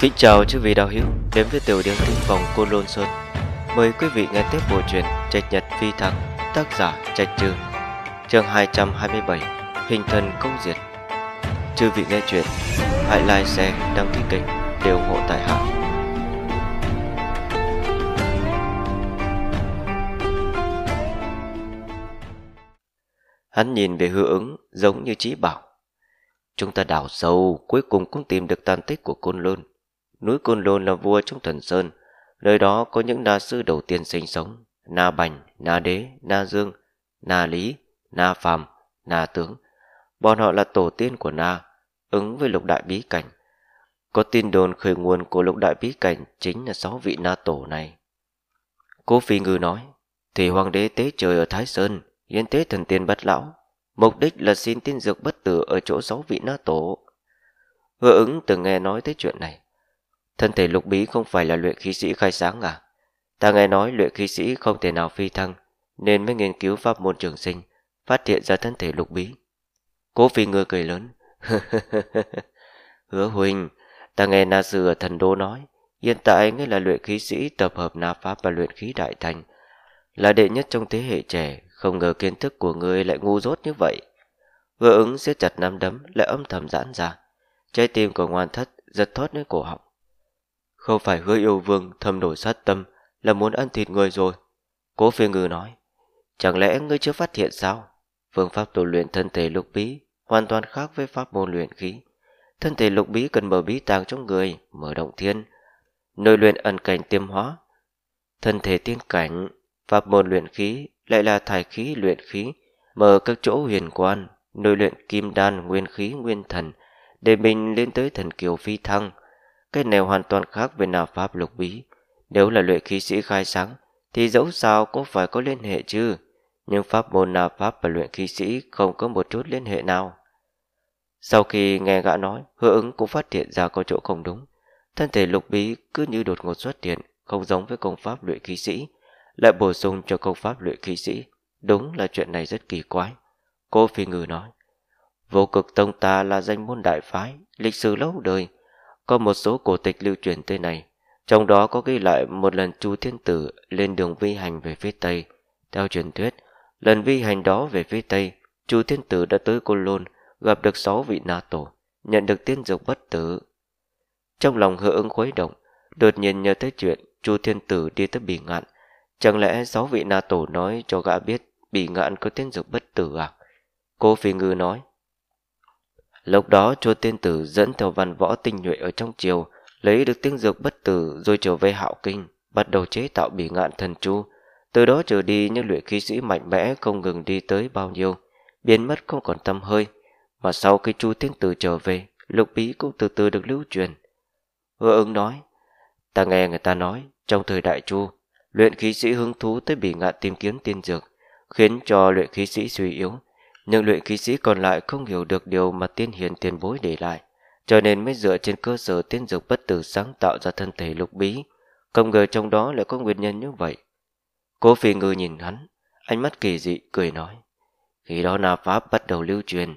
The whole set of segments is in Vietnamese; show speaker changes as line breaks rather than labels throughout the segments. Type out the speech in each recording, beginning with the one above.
Kính chào chư vị đạo hữu đến với tiểu điếm tinh phòng Côn Lôn Sơn. Mời quý vị nghe tiếp bộ truyện Trạch Nhật Phi Thăng, tác giả Trạch Trương, chương 227, Hình thần công diệt. Chư vị nghe truyện, hãy like, share, đăng ký kênh để ủng hộ tại hạ. Hắn nhìn về hư ứng giống như trí bảo. Chúng ta đào sâu, cuối cùng cũng tìm được tàn tích của Côn Lôn núi Côn Lôn là vua trong thần Sơn, nơi đó có những đa sư đầu tiên sinh sống, na bành, na đế, na dương, na lý, na phàm, na tướng. Bọn họ là tổ tiên của na, ứng với lục đại bí cảnh. Có tin đồn khởi nguồn của lục đại bí cảnh chính là sáu vị na tổ này. Cố Phi Ngư nói, thì hoàng đế tế trời ở Thái Sơn, hiến tế thần tiên bất lão, mục đích là xin tiên dược bất tử ở chỗ sáu vị na tổ. Hứa ứng từng nghe nói tới chuyện này, Thân thể lục bí không phải là luyện khí sĩ khai sáng à? Ta nghe nói luyện khí sĩ không thể nào phi thăng, nên mới nghiên cứu pháp môn trường sinh, phát hiện ra thân thể lục bí. Cố phi ngư cười lớn. Hứa huynh, ta nghe Na Sư ở thần đô nói, hiện tại ngươi là luyện khí sĩ tập hợp Na Pháp và luyện khí đại thành, là đệ nhất trong thế hệ trẻ, không ngờ kiến thức của ngươi lại ngu dốt như vậy. Vừa ứng siết chặt nắm đấm lại âm thầm giãn ra, trái tim của ngoan thất giật thoát nơi cổ họng. Không phải hứa yêu vương thâm nổi sát tâm Là muốn ăn thịt người rồi Cố phi ngư nói Chẳng lẽ ngươi chưa phát hiện sao Phương pháp tu luyện thân thể lục bí Hoàn toàn khác với pháp môn luyện khí Thân thể lục bí cần mở bí tàng trong người Mở động thiên nội luyện ẩn cảnh tiêm hóa Thân thể tiên cảnh Pháp môn luyện khí lại là thải khí luyện khí Mở các chỗ huyền quan nội luyện kim đan nguyên khí nguyên thần Để mình lên tới thần kiều phi thăng cái này hoàn toàn khác với nào pháp lục bí Nếu là luyện khí sĩ khai sáng Thì dẫu sao cũng phải có liên hệ chứ Nhưng pháp môn nào pháp và luyện khí sĩ Không có một chút liên hệ nào Sau khi nghe gã nói Hứa ứng cũng phát hiện ra có chỗ không đúng Thân thể lục bí cứ như đột ngột xuất hiện Không giống với công pháp luyện khí sĩ Lại bổ sung cho công pháp luyện khí sĩ Đúng là chuyện này rất kỳ quái Cô phi ngư nói Vô cực tông ta là danh môn đại phái Lịch sử lâu đời có một số cổ tịch lưu truyền tới này Trong đó có ghi lại một lần Chu Thiên Tử lên đường vi hành về phía Tây Theo truyền thuyết Lần vi hành đó về phía Tây Chu Thiên Tử đã tới Côn Lôn Gặp được sáu vị na tổ Nhận được tiên dược bất tử Trong lòng hứa ứng khuấy động Đột nhiên nhớ tới chuyện Chu Thiên Tử đi tới Bỉ Ngạn Chẳng lẽ sáu vị na tổ nói cho gã biết Bỉ Ngạn có tiên dược bất tử à Cô Phi Ngư nói Lúc đó Chu Tiên Tử dẫn theo văn võ tinh nhuệ ở trong triều lấy được tiếng dược bất tử rồi trở về hạo kinh, bắt đầu chế tạo bỉ ngạn thần chu. Từ đó trở đi những luyện khí sĩ mạnh mẽ không ngừng đi tới bao nhiêu, biến mất không còn tâm hơi. Mà sau khi Chu Tiên Tử trở về, lục bí cũng từ từ được lưu truyền. Hứa ứng nói, ta nghe người ta nói, trong thời đại Chu, luyện khí sĩ hứng thú tới bỉ ngạn tìm kiếm tiên dược, khiến cho luyện khí sĩ suy yếu, nhưng luyện khí sĩ còn lại không hiểu được điều mà tiên hiền tiền bối để lại, cho nên mới dựa trên cơ sở tiên dược bất tử sáng tạo ra thân thể lục bí. Không ngờ trong đó lại có nguyên nhân như vậy. Cố phi ngư nhìn hắn, ánh mắt kỳ dị, cười nói. Khi đó Na Pháp bắt đầu lưu truyền,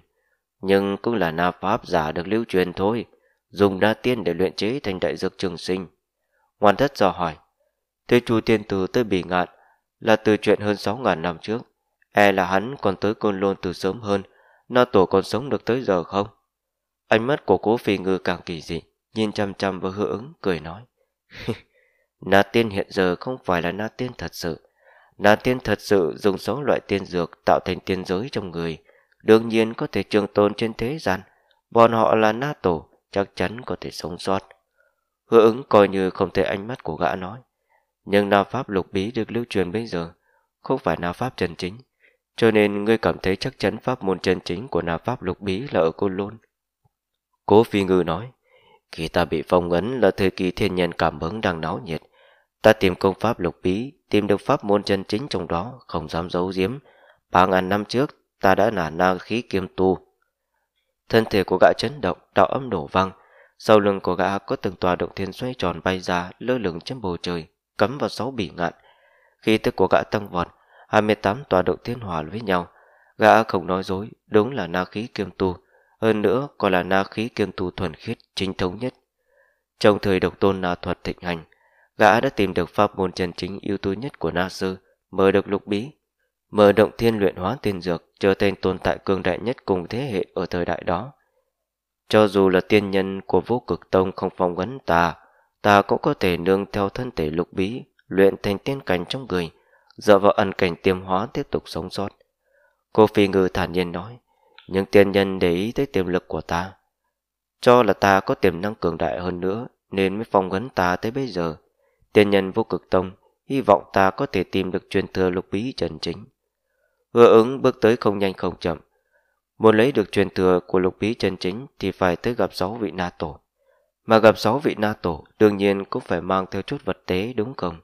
nhưng cũng là Na Pháp giả được lưu truyền thôi, dùng đa tiên để luyện chế thành đại dược trường sinh. Ngoan thất dò hỏi, Thế chu tiên từ tới bỉ ngạn là từ chuyện hơn 6.000 năm trước. E là hắn còn tới Côn Lôn từ sớm hơn Na tổ còn sống được tới giờ không Ánh mắt của cố phi ngư càng kỳ dị Nhìn chăm chăm vào hứa ứng cười nói Na tiên hiện giờ không phải là na tiên thật sự Na tiên thật sự dùng sáu loại tiên dược Tạo thành tiên giới trong người Đương nhiên có thể trường tồn trên thế gian Bọn họ là na tổ Chắc chắn có thể sống sót Hứa ứng coi như không thể ánh mắt của gã nói Nhưng na pháp lục bí được lưu truyền bây giờ Không phải na pháp chân chính cho nên ngươi cảm thấy chắc chắn pháp môn chân chính của Na Pháp Lục Bí là ở Côn Lôn. Cố Phi Ngư nói, khi ta bị phong ấn là thời kỳ thiên nhân cảm hứng đang náo nhiệt. Ta tìm công pháp lục bí, tìm được pháp môn chân chính trong đó, không dám giấu giếm. Ba ngàn năm trước, ta đã nả na khí kiêm tu. Thân thể của gã chấn động, đạo âm đổ vang. Sau lưng của gã có từng tòa động thiên xoay tròn bay ra, lơ lửng trên bầu trời, cấm vào sáu bỉ ngạn. Khi tức của gã tăng vọt, 28 tòa độ thiên hòa với nhau. Gã không nói dối, đúng là na khí kiêm tu, hơn nữa còn là na khí kiêm tu thuần khiết chính thống nhất. Trong thời độc tôn na thuật thịnh hành, gã đã tìm được pháp môn chân chính ưu tú nhất của na sư, mở được lục bí, mở động thiên luyện hóa tiên dược, trở thành tồn tại cường đại nhất cùng thế hệ ở thời đại đó. Cho dù là tiên nhân của vô cực tông không phong vấn ta, ta cũng có thể nương theo thân thể lục bí, luyện thành tiên cảnh trong người, dựa vào ẩn cảnh tiềm hóa tiếp tục sống sót. Cô Phi Ngư thản nhiên nói, những tiên nhân để ý tới tiềm lực của ta. Cho là ta có tiềm năng cường đại hơn nữa nên mới phong gấn ta tới bây giờ. Tiên nhân vô cực tông, hy vọng ta có thể tìm được truyền thừa lục bí chân chính. Hứa ứng bước tới không nhanh không chậm. Muốn lấy được truyền thừa của lục bí chân chính thì phải tới gặp sáu vị na tổ. Mà gặp sáu vị na tổ đương nhiên cũng phải mang theo chút vật tế đúng không?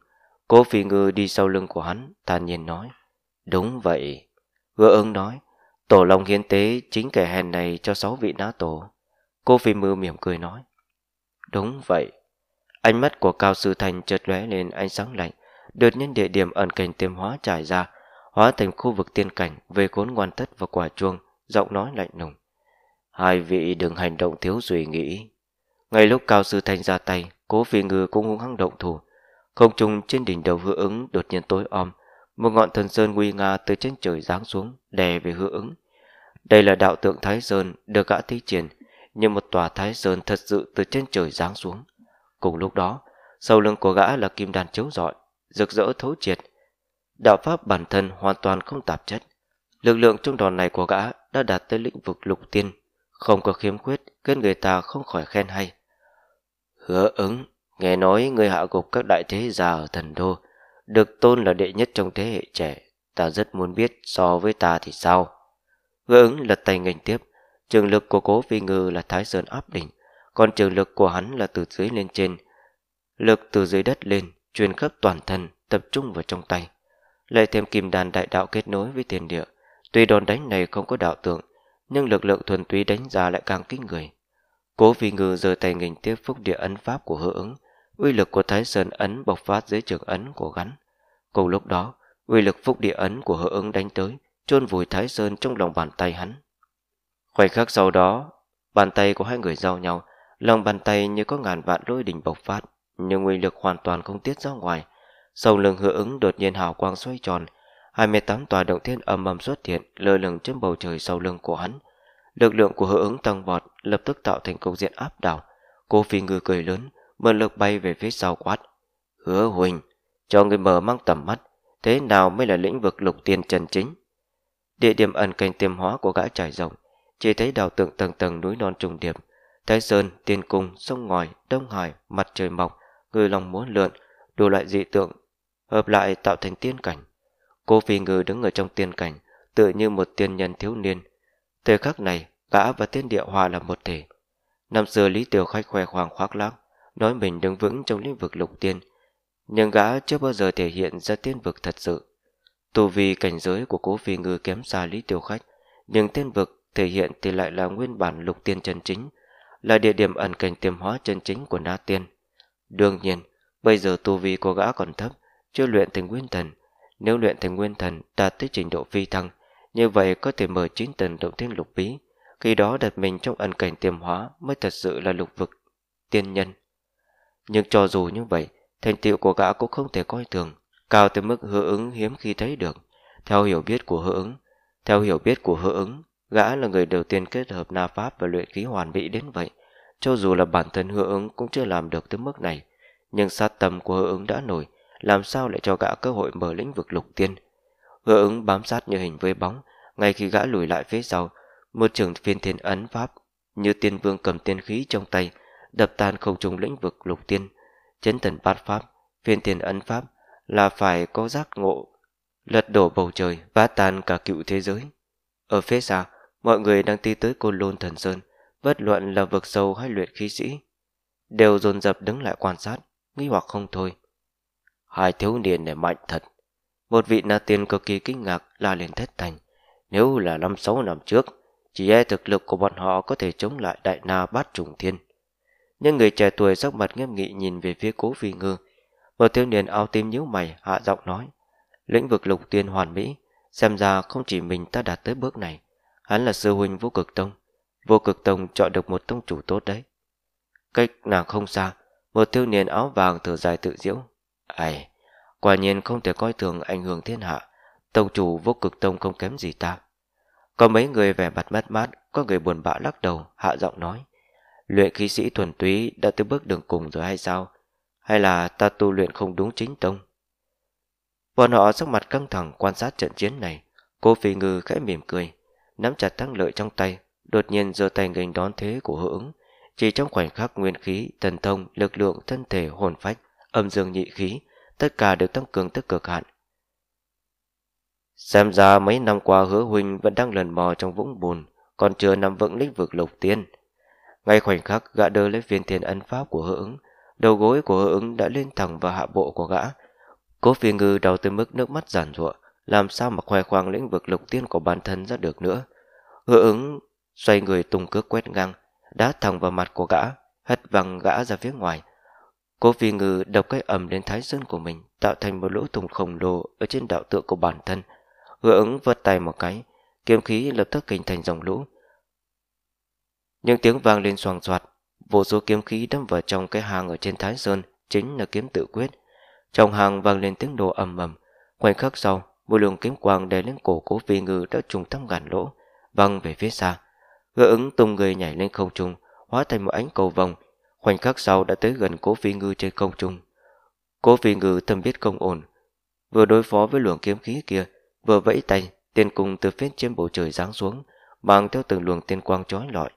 Cố phi ngư đi sau lưng của hắn, thản nhiên nói. Đúng vậy. Hứa ứng nói, tổ long hiến tế chính kẻ hèn này cho sáu vị ná tổ. Cô phi mưu mỉm cười nói. Đúng vậy. Ánh mắt của cao sư thành chợt lóe lên ánh sáng lạnh, đột nhiên địa điểm ẩn cảnh tiềm hóa trải ra, hóa thành khu vực tiên cảnh về cốn ngoan tất và quả chuông, giọng nói lạnh lùng. Hai vị đừng hành động thiếu suy nghĩ. Ngay lúc cao sư thành ra tay, cố phi ngư cũng hung hăng động thủ, không trùng trên đỉnh đầu hứa ứng đột nhiên tối om, một ngọn thần sơn nguy nga từ trên trời giáng xuống, đè về hứa ứng. Đây là đạo tượng Thái Sơn được gã thi triển, như một tòa Thái Sơn thật sự từ trên trời giáng xuống. Cùng lúc đó, sau lưng của gã là kim đàn chiếu rọi, rực rỡ thấu triệt. Đạo pháp bản thân hoàn toàn không tạp chất. Lực lượng trong đòn này của gã đã đạt tới lĩnh vực lục tiên, không có khiếm khuyết, khiến người ta không khỏi khen hay. Hứa ứng Nghe nói người hạ gục các đại thế gia ở thần đô Được tôn là đệ nhất trong thế hệ trẻ Ta rất muốn biết so với ta thì sao Gỡ ứng lật tay ngành tiếp Trường lực của cố phi ngư là thái sơn áp đỉnh Còn trường lực của hắn là từ dưới lên trên Lực từ dưới đất lên Truyền khắp toàn thân Tập trung vào trong tay Lại thêm kim đàn đại đạo kết nối với tiền địa Tuy đòn đánh này không có đạo tượng Nhưng lực lượng thuần túy đánh ra lại càng kinh người Cố phi ngư giơ tay nghình tiếp phúc địa ấn pháp của hữu ứng uy lực của Thái Sơn ấn bộc phát dưới trường ấn của gắn. Cùng lúc đó, uy lực phúc địa ấn của hở ứng đánh tới, chôn vùi Thái Sơn trong lòng bàn tay hắn. Khoảnh khắc sau đó, bàn tay của hai người giao nhau, lòng bàn tay như có ngàn vạn lôi đỉnh bộc phát, nhưng uy lực hoàn toàn không tiết ra ngoài. Sau lưng hứa ứng đột nhiên hào quang xoay tròn, 28 tòa động thiên âm ầm xuất hiện lơ lửng trên bầu trời sau lưng của hắn. Lực lượng của hứa ứng tăng vọt, lập tức tạo thành cục diện áp đảo. Cô phi ngư cười lớn, Mơn lực bay về phía sau quát Hứa Huỳnh Cho người mở mang tầm mắt Thế nào mới là lĩnh vực lục tiên chân chính Địa điểm ẩn cảnh tiềm hóa của gã trải rộng Chỉ thấy đào tượng tầng tầng núi non trùng điệp Thái Sơn, Tiên Cung, Sông Ngòi, Đông Hải, Mặt Trời Mọc Người lòng muốn lượn Đủ loại dị tượng Hợp lại tạo thành tiên cảnh Cô phi ngư đứng ở trong tiên cảnh Tự như một tiên nhân thiếu niên Thời khắc này, gã và tiên địa hòa là một thể Năm xưa Lý Tiểu Khách khoe khoang khoác lác nói mình đứng vững trong lĩnh vực lục tiên, nhưng gã chưa bao giờ thể hiện ra tiên vực thật sự. Tu vì cảnh giới của cố phi ngư kém xa lý tiêu khách, nhưng tiên vực thể hiện thì lại là nguyên bản lục tiên chân chính, là địa điểm ẩn cảnh tiềm hóa chân chính của Na Tiên. Đương nhiên, bây giờ tu vi của gã còn thấp, chưa luyện thành nguyên thần. Nếu luyện thành nguyên thần đạt tới trình độ phi thăng, như vậy có thể mở chín tầng động thiên lục bí, khi đó đặt mình trong ẩn cảnh tiềm hóa mới thật sự là lục vực tiên nhân. Nhưng cho dù như vậy, thành tựu của gã cũng không thể coi thường, cao tới mức hứa ứng hiếm khi thấy được. Theo hiểu biết của hứa ứng, theo hiểu biết của hứa ứng, gã là người đầu tiên kết hợp Na Pháp và luyện khí hoàn mỹ đến vậy. Cho dù là bản thân hứa ứng cũng chưa làm được tới mức này, nhưng sát tâm của hứa ứng đã nổi, làm sao lại cho gã cơ hội mở lĩnh vực lục tiên. Hứa ứng bám sát như hình với bóng, ngay khi gã lùi lại phía sau, một trường phiên thiên ấn pháp, như tiên vương cầm tiên khí trong tay, đập tan không trung lĩnh vực lục tiên chấn thần bát pháp phiên tiền ấn pháp là phải có giác ngộ lật đổ bầu trời vá tan cả cựu thế giới ở phía xa mọi người đang đi tới côn lôn thần sơn bất luận là vực sâu hay luyện khí sĩ đều dồn dập đứng lại quan sát nghi hoặc không thôi hai thiếu niên này mạnh thật một vị na tiên cực kỳ kinh ngạc la lên thét thành nếu là năm sáu năm trước chỉ e thực lực của bọn họ có thể chống lại đại na bát trùng thiên nhưng người trẻ tuổi sắc mặt nghiêm nghị nhìn về phía cố phi ngư một thiếu niên áo tím nhíu mày hạ giọng nói lĩnh vực lục tiên hoàn mỹ xem ra không chỉ mình ta đạt tới bước này hắn là sư huynh vô cực tông vô cực tông chọn được một tông chủ tốt đấy cách nào không xa một thiếu niên áo vàng thở dài tự diễu ai quả nhiên không thể coi thường ảnh hưởng thiên hạ tông chủ vô cực tông không kém gì ta có mấy người vẻ mặt mát mát có người buồn bã lắc đầu hạ giọng nói Luyện khí sĩ thuần túy đã tới bước đường cùng rồi hay sao? Hay là ta tu luyện không đúng chính tông? Bọn họ sắc mặt căng thẳng quan sát trận chiến này. Cô Phi Ngư khẽ mỉm cười, nắm chặt thắng lợi trong tay, đột nhiên giơ tay nghênh đón thế của hữu ứng. Chỉ trong khoảnh khắc nguyên khí, thần thông, lực lượng, thân thể, hồn phách, âm dương nhị khí, tất cả đều tăng cường tức cực hạn. Xem ra mấy năm qua hứa huynh vẫn đang lần mò trong vũng bùn, còn chưa nằm vững lĩnh vực lục tiên. Ngay khoảnh khắc gã đơ lấy viên tiền ấn pháp của hỡ ứng, đầu gối của hỡ ứng đã lên thẳng vào hạ bộ của gã. Cố phi ngư đau tới mức nước mắt giản ruộng, làm sao mà khoe khoang lĩnh vực lục tiên của bản thân ra được nữa. Hứa ứng xoay người tung cước quét ngang, đá thẳng vào mặt của gã, hất văng gã ra phía ngoài. Cố phi ngư đập cái ầm lên thái sơn của mình, tạo thành một lỗ thùng khổng lồ ở trên đạo tượng của bản thân. Hứa ứng vượt tay một cái, kiếm khí lập tức hình thành dòng lũ, những tiếng vang lên xoàng xoạt, vô số kiếm khí đâm vào trong cái hang ở trên Thái Sơn, chính là kiếm tự quyết. Trong hang vang lên tiếng đồ ầm ầm, khoảnh khắc sau, một luồng kiếm quang đè lên cổ Cố Phi Ngư đã trùng tâm gạt lỗ, văng về phía xa. Gỡ ứng tung người nhảy lên không trung, hóa thành một ánh cầu vòng, khoảnh khắc sau đã tới gần Cố Phi Ngư trên không trung. Cố Phi Ngư thầm biết không ổn, vừa đối phó với luồng kiếm khí kia, vừa vẫy tay, tiên cung từ phía trên bầu trời giáng xuống, mang theo từng luồng tiên quang chói lọi.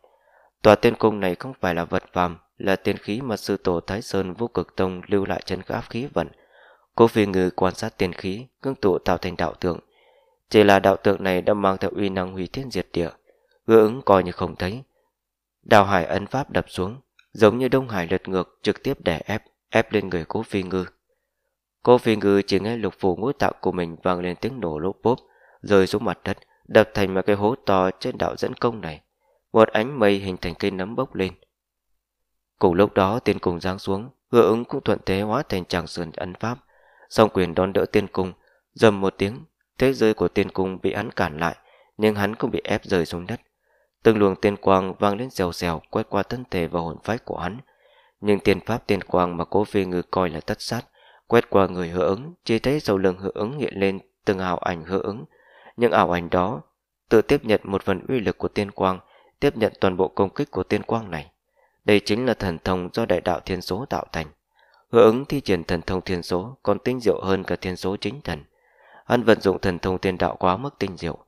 Tòa tiên cung này không phải là vật phàm, là tiên khí mà sư tổ Thái Sơn vô cực tông lưu lại chân áp khí vận. Cố phi ngư quan sát tiên khí, ngưng tụ tạo thành đạo tượng. Chỉ là đạo tượng này đã mang theo uy năng hủy thiên diệt địa, hứa ứng coi như không thấy. Đào hải ấn pháp đập xuống, giống như đông hải lật ngược trực tiếp đè ép, ép lên người cố phi ngư. Cố phi ngư chỉ nghe lục phủ ngũ tạo của mình vang lên tiếng nổ lốp bốp, rơi xuống mặt đất, đập thành một cái hố to trên đạo dẫn công này một ánh mây hình thành cây nấm bốc lên. Cùng lúc đó tiên cung giáng xuống, hứa ứng cũng thuận thế hóa thành chàng sườn ấn pháp, song quyền đón đỡ tiên cung, dầm một tiếng, thế giới của tiên cung bị hắn cản lại, nhưng hắn cũng bị ép rời xuống đất. Từng luồng tiên quang vang lên xèo xèo quét qua thân thể và hồn phách của hắn, nhưng tiên pháp tiên quang mà cố phi ngư coi là tất sát, quét qua người hứa ứng, chỉ thấy sau lưng hứa ứng hiện lên từng ảo ảnh hứa ứng, những ảo ảnh đó tự tiếp nhận một phần uy lực của tiên quang, tiếp nhận toàn bộ công kích của tiên quang này. Đây chính là thần thông do đại đạo thiên số tạo thành. Hứa ứng thi triển thần thông thiên số còn tinh diệu hơn cả thiên số chính thần. Hắn vận dụng thần thông tiên đạo quá mức tinh diệu.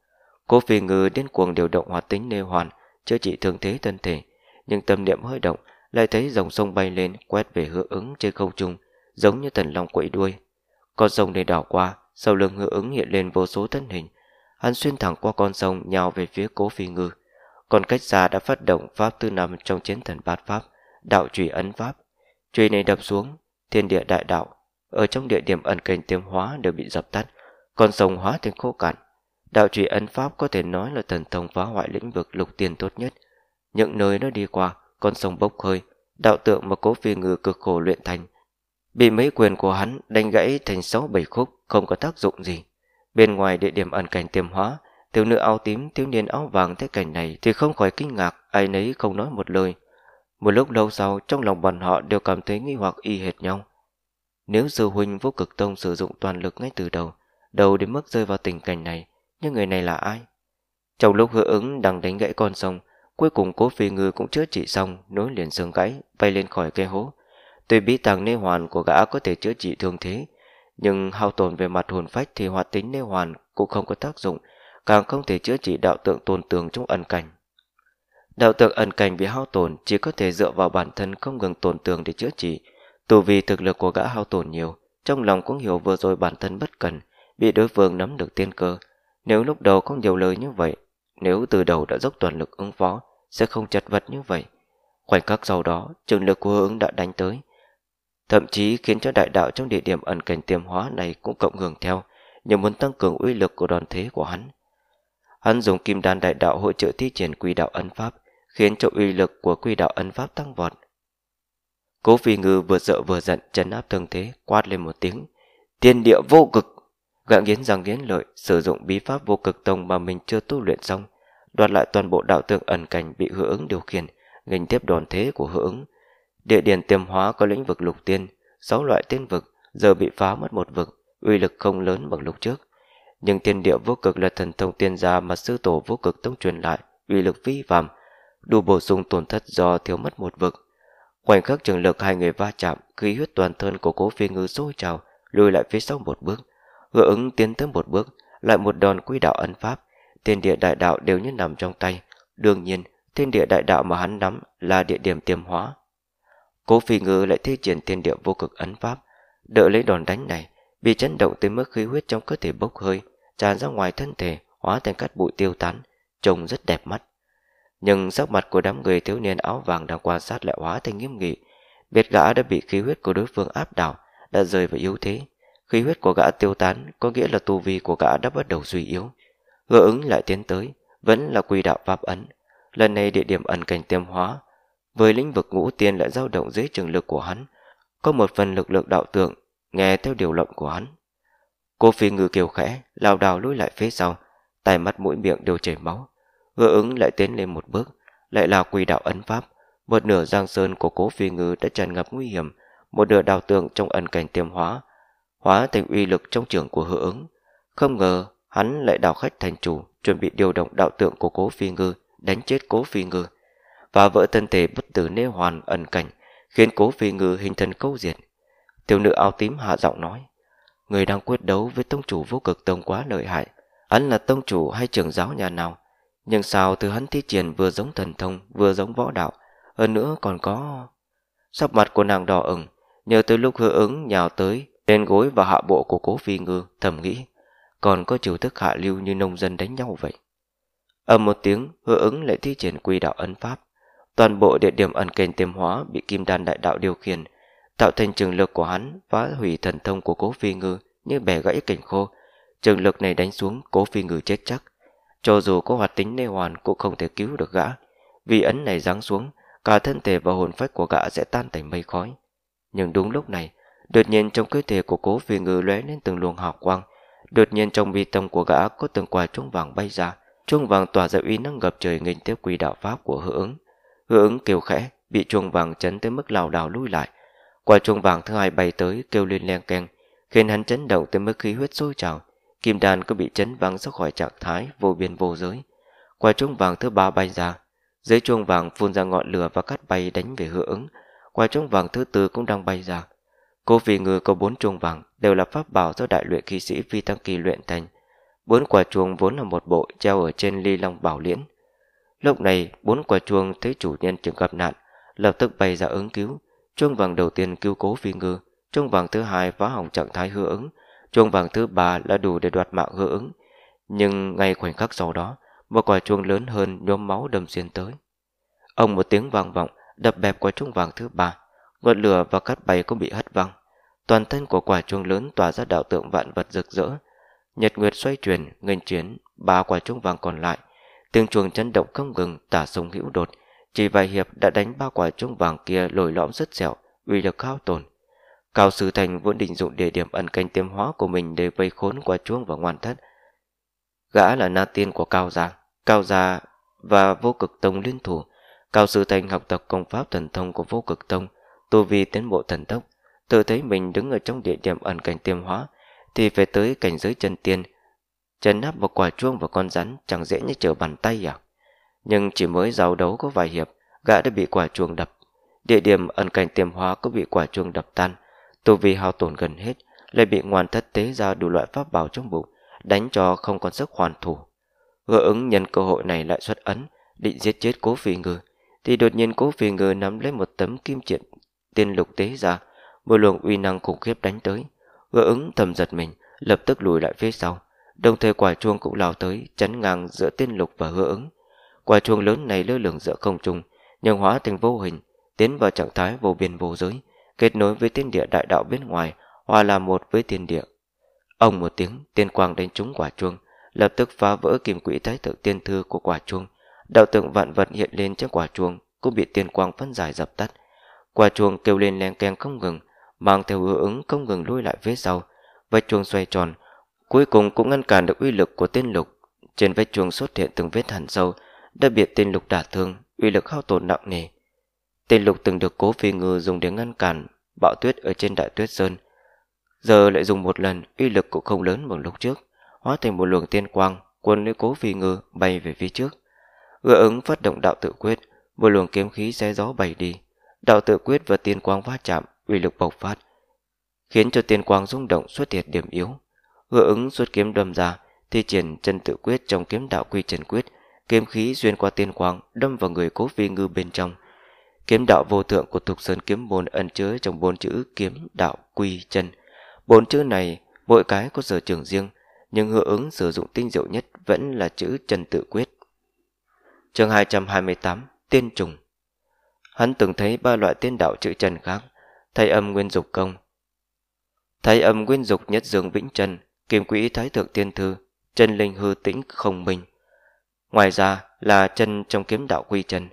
Cố phi ngư điên cuồng điều động hoạt tính nê hoàn, chưa chỉ thường thế thân thể. Nhưng tâm niệm hơi động, lại thấy dòng sông bay lên quét về hứa ứng trên không trung, giống như thần long quẫy đuôi. Con sông này đảo qua, sau lưng hứa ứng hiện lên vô số thân hình. Hắn xuyên thẳng qua con sông nhào về phía cố phi ngư còn cách xa đã phát động pháp tư nằm trong chiến thần bát pháp đạo trùy ấn pháp trùy này đập xuống thiên địa đại đạo ở trong địa điểm ẩn kênh tiếng hóa đều bị dập tắt còn sông hóa thành khô cạn đạo trùy ấn pháp có thể nói là thần thông phá hoại lĩnh vực lục tiền tốt nhất những nơi nó đi qua con sông bốc hơi đạo tượng mà cố phi ngư cực khổ luyện thành bị mấy quyền của hắn đánh gãy thành sáu bảy khúc không có tác dụng gì bên ngoài địa điểm ẩn cảnh tiềm hóa tiểu nữ áo tím, thiếu niên áo vàng thấy cảnh này thì không khỏi kinh ngạc, ai nấy không nói một lời. Một lúc lâu sau, trong lòng bọn họ đều cảm thấy nghi hoặc y hệt nhau. Nếu sư huynh vô cực tông sử dụng toàn lực ngay từ đầu, đầu đến mức rơi vào tình cảnh này, nhưng người này là ai? Trong lúc hứa ứng đang đánh gãy con sông, cuối cùng cố phi ngư cũng chữa trị xong, nối liền xương gãy, bay lên khỏi cây hố. Tuy bí tàng nê hoàn của gã có thể chữa trị thương thế, nhưng hao tổn về mặt hồn phách thì hoạt tính nê hoàn cũng không có tác dụng, càng không thể chữa trị đạo tượng tồn tường trong ẩn cảnh. Đạo tượng ẩn cảnh bị hao tổn chỉ có thể dựa vào bản thân không ngừng tổn tường để chữa trị. Tù vì thực lực của gã hao tổn nhiều, trong lòng cũng hiểu vừa rồi bản thân bất cần, bị đối phương nắm được tiên cơ. Nếu lúc đầu không nhiều lời như vậy, nếu từ đầu đã dốc toàn lực ứng phó, sẽ không chật vật như vậy. Khoảnh khắc sau đó, trường lực của ứng đã đánh tới, thậm chí khiến cho đại đạo trong địa điểm ẩn cảnh tiềm hóa này cũng cộng hưởng theo, nhằm muốn tăng cường uy lực của đòn thế của hắn. Hắn dùng kim đan đại đạo hỗ trợ thi triển quy đạo ấn pháp, khiến cho uy lực của quy đạo ấn pháp tăng vọt. Cố phi ngư vừa sợ vừa giận, chấn áp thương thế, quát lên một tiếng. Tiên địa vô cực! Gã nghiến răng nghiến lợi, sử dụng bí pháp vô cực tông mà mình chưa tu luyện xong, đoạt lại toàn bộ đạo tượng ẩn cảnh bị hữu ứng điều khiển, nghênh tiếp đòn thế của hữu ứng. Địa điển tiềm hóa có lĩnh vực lục tiên, sáu loại tiên vực, giờ bị phá mất một vực, uy lực không lớn bằng lúc trước nhưng tiên địa vô cực là thần thông tiên gia mà sư tổ vô cực tông truyền lại, uy lực vi phạm, đủ bổ sung tổn thất do thiếu mất một vực. Khoảnh khắc trường lực hai người va chạm, khí huyết toàn thân của cố phi ngư sôi trào, lùi lại phía sau một bước. Hứa ứng tiến tới một bước, lại một đòn quy đạo ấn pháp, tiên địa đại đạo đều như nằm trong tay. Đương nhiên, thiên địa đại đạo mà hắn nắm là địa điểm tiềm hóa. Cố phi ngư lại thi triển thiên địa vô cực ấn pháp, đợi lấy đòn đánh này, bị chấn động tới mức khí huyết trong cơ thể bốc hơi, tràn ra ngoài thân thể hóa thành cát bụi tiêu tán trông rất đẹp mắt nhưng sắc mặt của đám người thiếu niên áo vàng đang quan sát lại hóa thành nghiêm nghị biệt gã đã bị khí huyết của đối phương áp đảo đã rơi vào yếu thế khí huyết của gã tiêu tán có nghĩa là tu vi của gã đã bắt đầu suy yếu gỡ ứng lại tiến tới vẫn là quy đạo pháp ấn lần này địa điểm ẩn cảnh tiêm hóa với lĩnh vực ngũ tiên lại dao động dưới trường lực của hắn có một phần lực lượng đạo tượng nghe theo điều lệnh của hắn Cô phi ngư kêu khẽ, lao đào lùi lại phía sau, tay mắt mũi miệng đều chảy máu. Hứa ứng lại tiến lên một bước, lại là quỳ đạo ấn pháp. Một nửa giang sơn của cố phi ngư đã tràn ngập nguy hiểm, một nửa đào tượng trong ẩn cảnh tiềm hóa, hóa thành uy lực trong trường của hứa ứng. Không ngờ, hắn lại đào khách thành chủ, chuẩn bị điều động đạo tượng của cố phi ngư, đánh chết cố phi ngư, và vỡ thân thể bất tử nê hoàn ẩn cảnh, khiến cố phi ngư hình thân câu diệt. Tiểu nữ áo tím hạ giọng nói, người đang quyết đấu với tông chủ vô cực tông quá lợi hại hắn là tông chủ hay trưởng giáo nhà nào nhưng sao từ hắn thi triển vừa giống thần thông vừa giống võ đạo hơn nữa còn có sắp mặt của nàng đỏ ửng nhờ tới lúc hứa ứng nhào tới lên gối và hạ bộ của cố phi ngư thầm nghĩ còn có chiều thức hạ lưu như nông dân đánh nhau vậy ầm một tiếng hứa ứng lại thi triển quy đạo ấn pháp toàn bộ địa điểm ẩn kênh tiềm hóa bị kim đan đại đạo điều khiển tạo thành trường lực của hắn phá hủy thần thông của cố phi ngư như bẻ gãy cành khô trường lực này đánh xuống cố phi ngư chết chắc cho dù có hoạt tính nê hoàn cũng không thể cứu được gã vì ấn này giáng xuống cả thân thể và hồn phách của gã sẽ tan thành mây khói nhưng đúng lúc này đột nhiên trong cơ thể của cố phi ngư lóe lên từng luồng hào quang đột nhiên trong bi tâm của gã có từng quả chuông vàng bay ra chuông vàng tỏa ra uy năng ngập trời nghênh tiếp quỷ đạo pháp của hữu ứng hữu ứng kêu khẽ bị chuông vàng chấn tới mức lảo đảo lui lại Quả chuông vàng thứ hai bay tới kêu lên len keng, khiến hắn chấn động tới mức khí huyết sôi trào. Kim đàn cứ bị chấn văng ra khỏi trạng thái vô biên vô giới. Quả chuông vàng thứ ba bay ra, dưới chuông vàng phun ra ngọn lửa và cắt bay đánh về hứa ứng. Quả chuông vàng thứ tư cũng đang bay ra. Cô vì người có bốn chuông vàng đều là pháp bảo do đại luyện khí sĩ Vi Tăng Kỳ luyện thành. Bốn quả chuông vốn là một bộ treo ở trên ly long bảo liễn. Lúc này, bốn quả chuông thấy chủ nhân trường gặp nạn, lập tức bay ra ứng cứu, chuông vàng đầu tiên cứu cố phi ngư, chuông vàng thứ hai phá hỏng trạng thái hư ứng, chuông vàng thứ ba là đủ để đoạt mạng hư ứng. Nhưng ngay khoảnh khắc sau đó, một quả chuông lớn hơn nhóm máu đầm xuyên tới. Ông một tiếng vang vọng, đập bẹp quả chuông vàng thứ ba, ngọn lửa và cát bay cũng bị hất văng. Toàn thân của quả chuông lớn tỏa ra đạo tượng vạn vật rực rỡ. Nhật nguyệt xoay chuyển, nghênh chiến, ba quả chuông vàng còn lại. Tiếng chuông chấn động không ngừng tả sông hữu đột, chỉ vài hiệp đã đánh ba quả trúng vàng kia lồi lõm rất dẻo, uy lực hao tồn. Cao Sư Thành vốn định dụng địa điểm ẩn canh tiêm hóa của mình để vây khốn quả chuông và ngoan thất. Gã là na tiên của Cao Gia, Cao Gia và Vô Cực Tông liên thủ. Cao Sư Thành học tập công pháp thần thông của Vô Cực Tông, tu vi tiến bộ thần tốc. Tự thấy mình đứng ở trong địa điểm ẩn cảnh tiêm hóa, thì phải tới cảnh giới chân tiên. Chân nắp một quả chuông và con rắn chẳng dễ như trở bàn tay à? nhưng chỉ mới giao đấu có vài hiệp gã đã bị quả chuông đập địa điểm ẩn cảnh tiềm hóa cũng bị quả chuông đập tan tu vi hao tổn gần hết lại bị ngoan thất tế ra đủ loại pháp bảo trong bụng đánh cho không còn sức hoàn thủ hứa ứng nhân cơ hội này lại xuất ấn định giết chết cố phi ngư thì đột nhiên cố phi ngư nắm lấy một tấm kim triện tiên lục tế ra một luồng uy năng khủng khiếp đánh tới hứa ứng thầm giật mình lập tức lùi lại phía sau đồng thời quả chuông cũng lao tới chắn ngang giữa tiên lục và hứa ứng quả chuông lớn này lơ lửng giữa không trung nhưng hóa thành vô hình tiến vào trạng thái vô biên vô giới kết nối với tiên địa đại đạo bên ngoài hòa là một với tiên địa ông một tiếng tiên quang đánh trúng quả chuông lập tức phá vỡ kim quỹ thái thực tiên thư của quả chuông đạo tượng vạn vật hiện lên trên quả chuông cũng bị tiên quang phân giải dập tắt quả chuông kêu lên len keng không ngừng mang theo hứa ứng không ngừng lui lại phía sau vách chuông xoay tròn cuối cùng cũng ngăn cản được uy lực của tiên lục trên vách chuông xuất hiện từng vết hẳn sâu đã bị tên lục đả thương, uy lực hao tổn nặng nề. Tên lục từng được cố phi ngư dùng để ngăn cản bạo tuyết ở trên đại tuyết sơn. Giờ lại dùng một lần, uy lực cũng không lớn bằng lúc trước, hóa thành một luồng tiên quang, quân lấy cố phi ngư bay về phía trước. Gỡ ứng phát động đạo tự quyết, một luồng kiếm khí xé gió bay đi. Đạo tự quyết và tiên quang va chạm, uy lực bộc phát, khiến cho tiên quang rung động xuất hiện điểm yếu. Gỡ ứng xuất kiếm đâm ra, thi triển chân tự quyết trong kiếm đạo quy trần quyết kiếm khí xuyên qua tiên quang đâm vào người cố phi ngư bên trong kiếm đạo vô thượng của thục sơn kiếm môn ẩn chứa trong bốn chữ kiếm đạo quy chân bốn chữ này mỗi cái có sở trường riêng nhưng hưởng ứng sử dụng tinh diệu nhất vẫn là chữ chân tự quyết chương 228 tiên trùng hắn từng thấy ba loại tiên đạo chữ chân khác thay âm nguyên dục công thay âm nguyên dục nhất dương vĩnh trần kim quỹ thái thượng tiên thư chân linh hư tĩnh không minh Ngoài ra là chân trong kiếm đạo quy chân.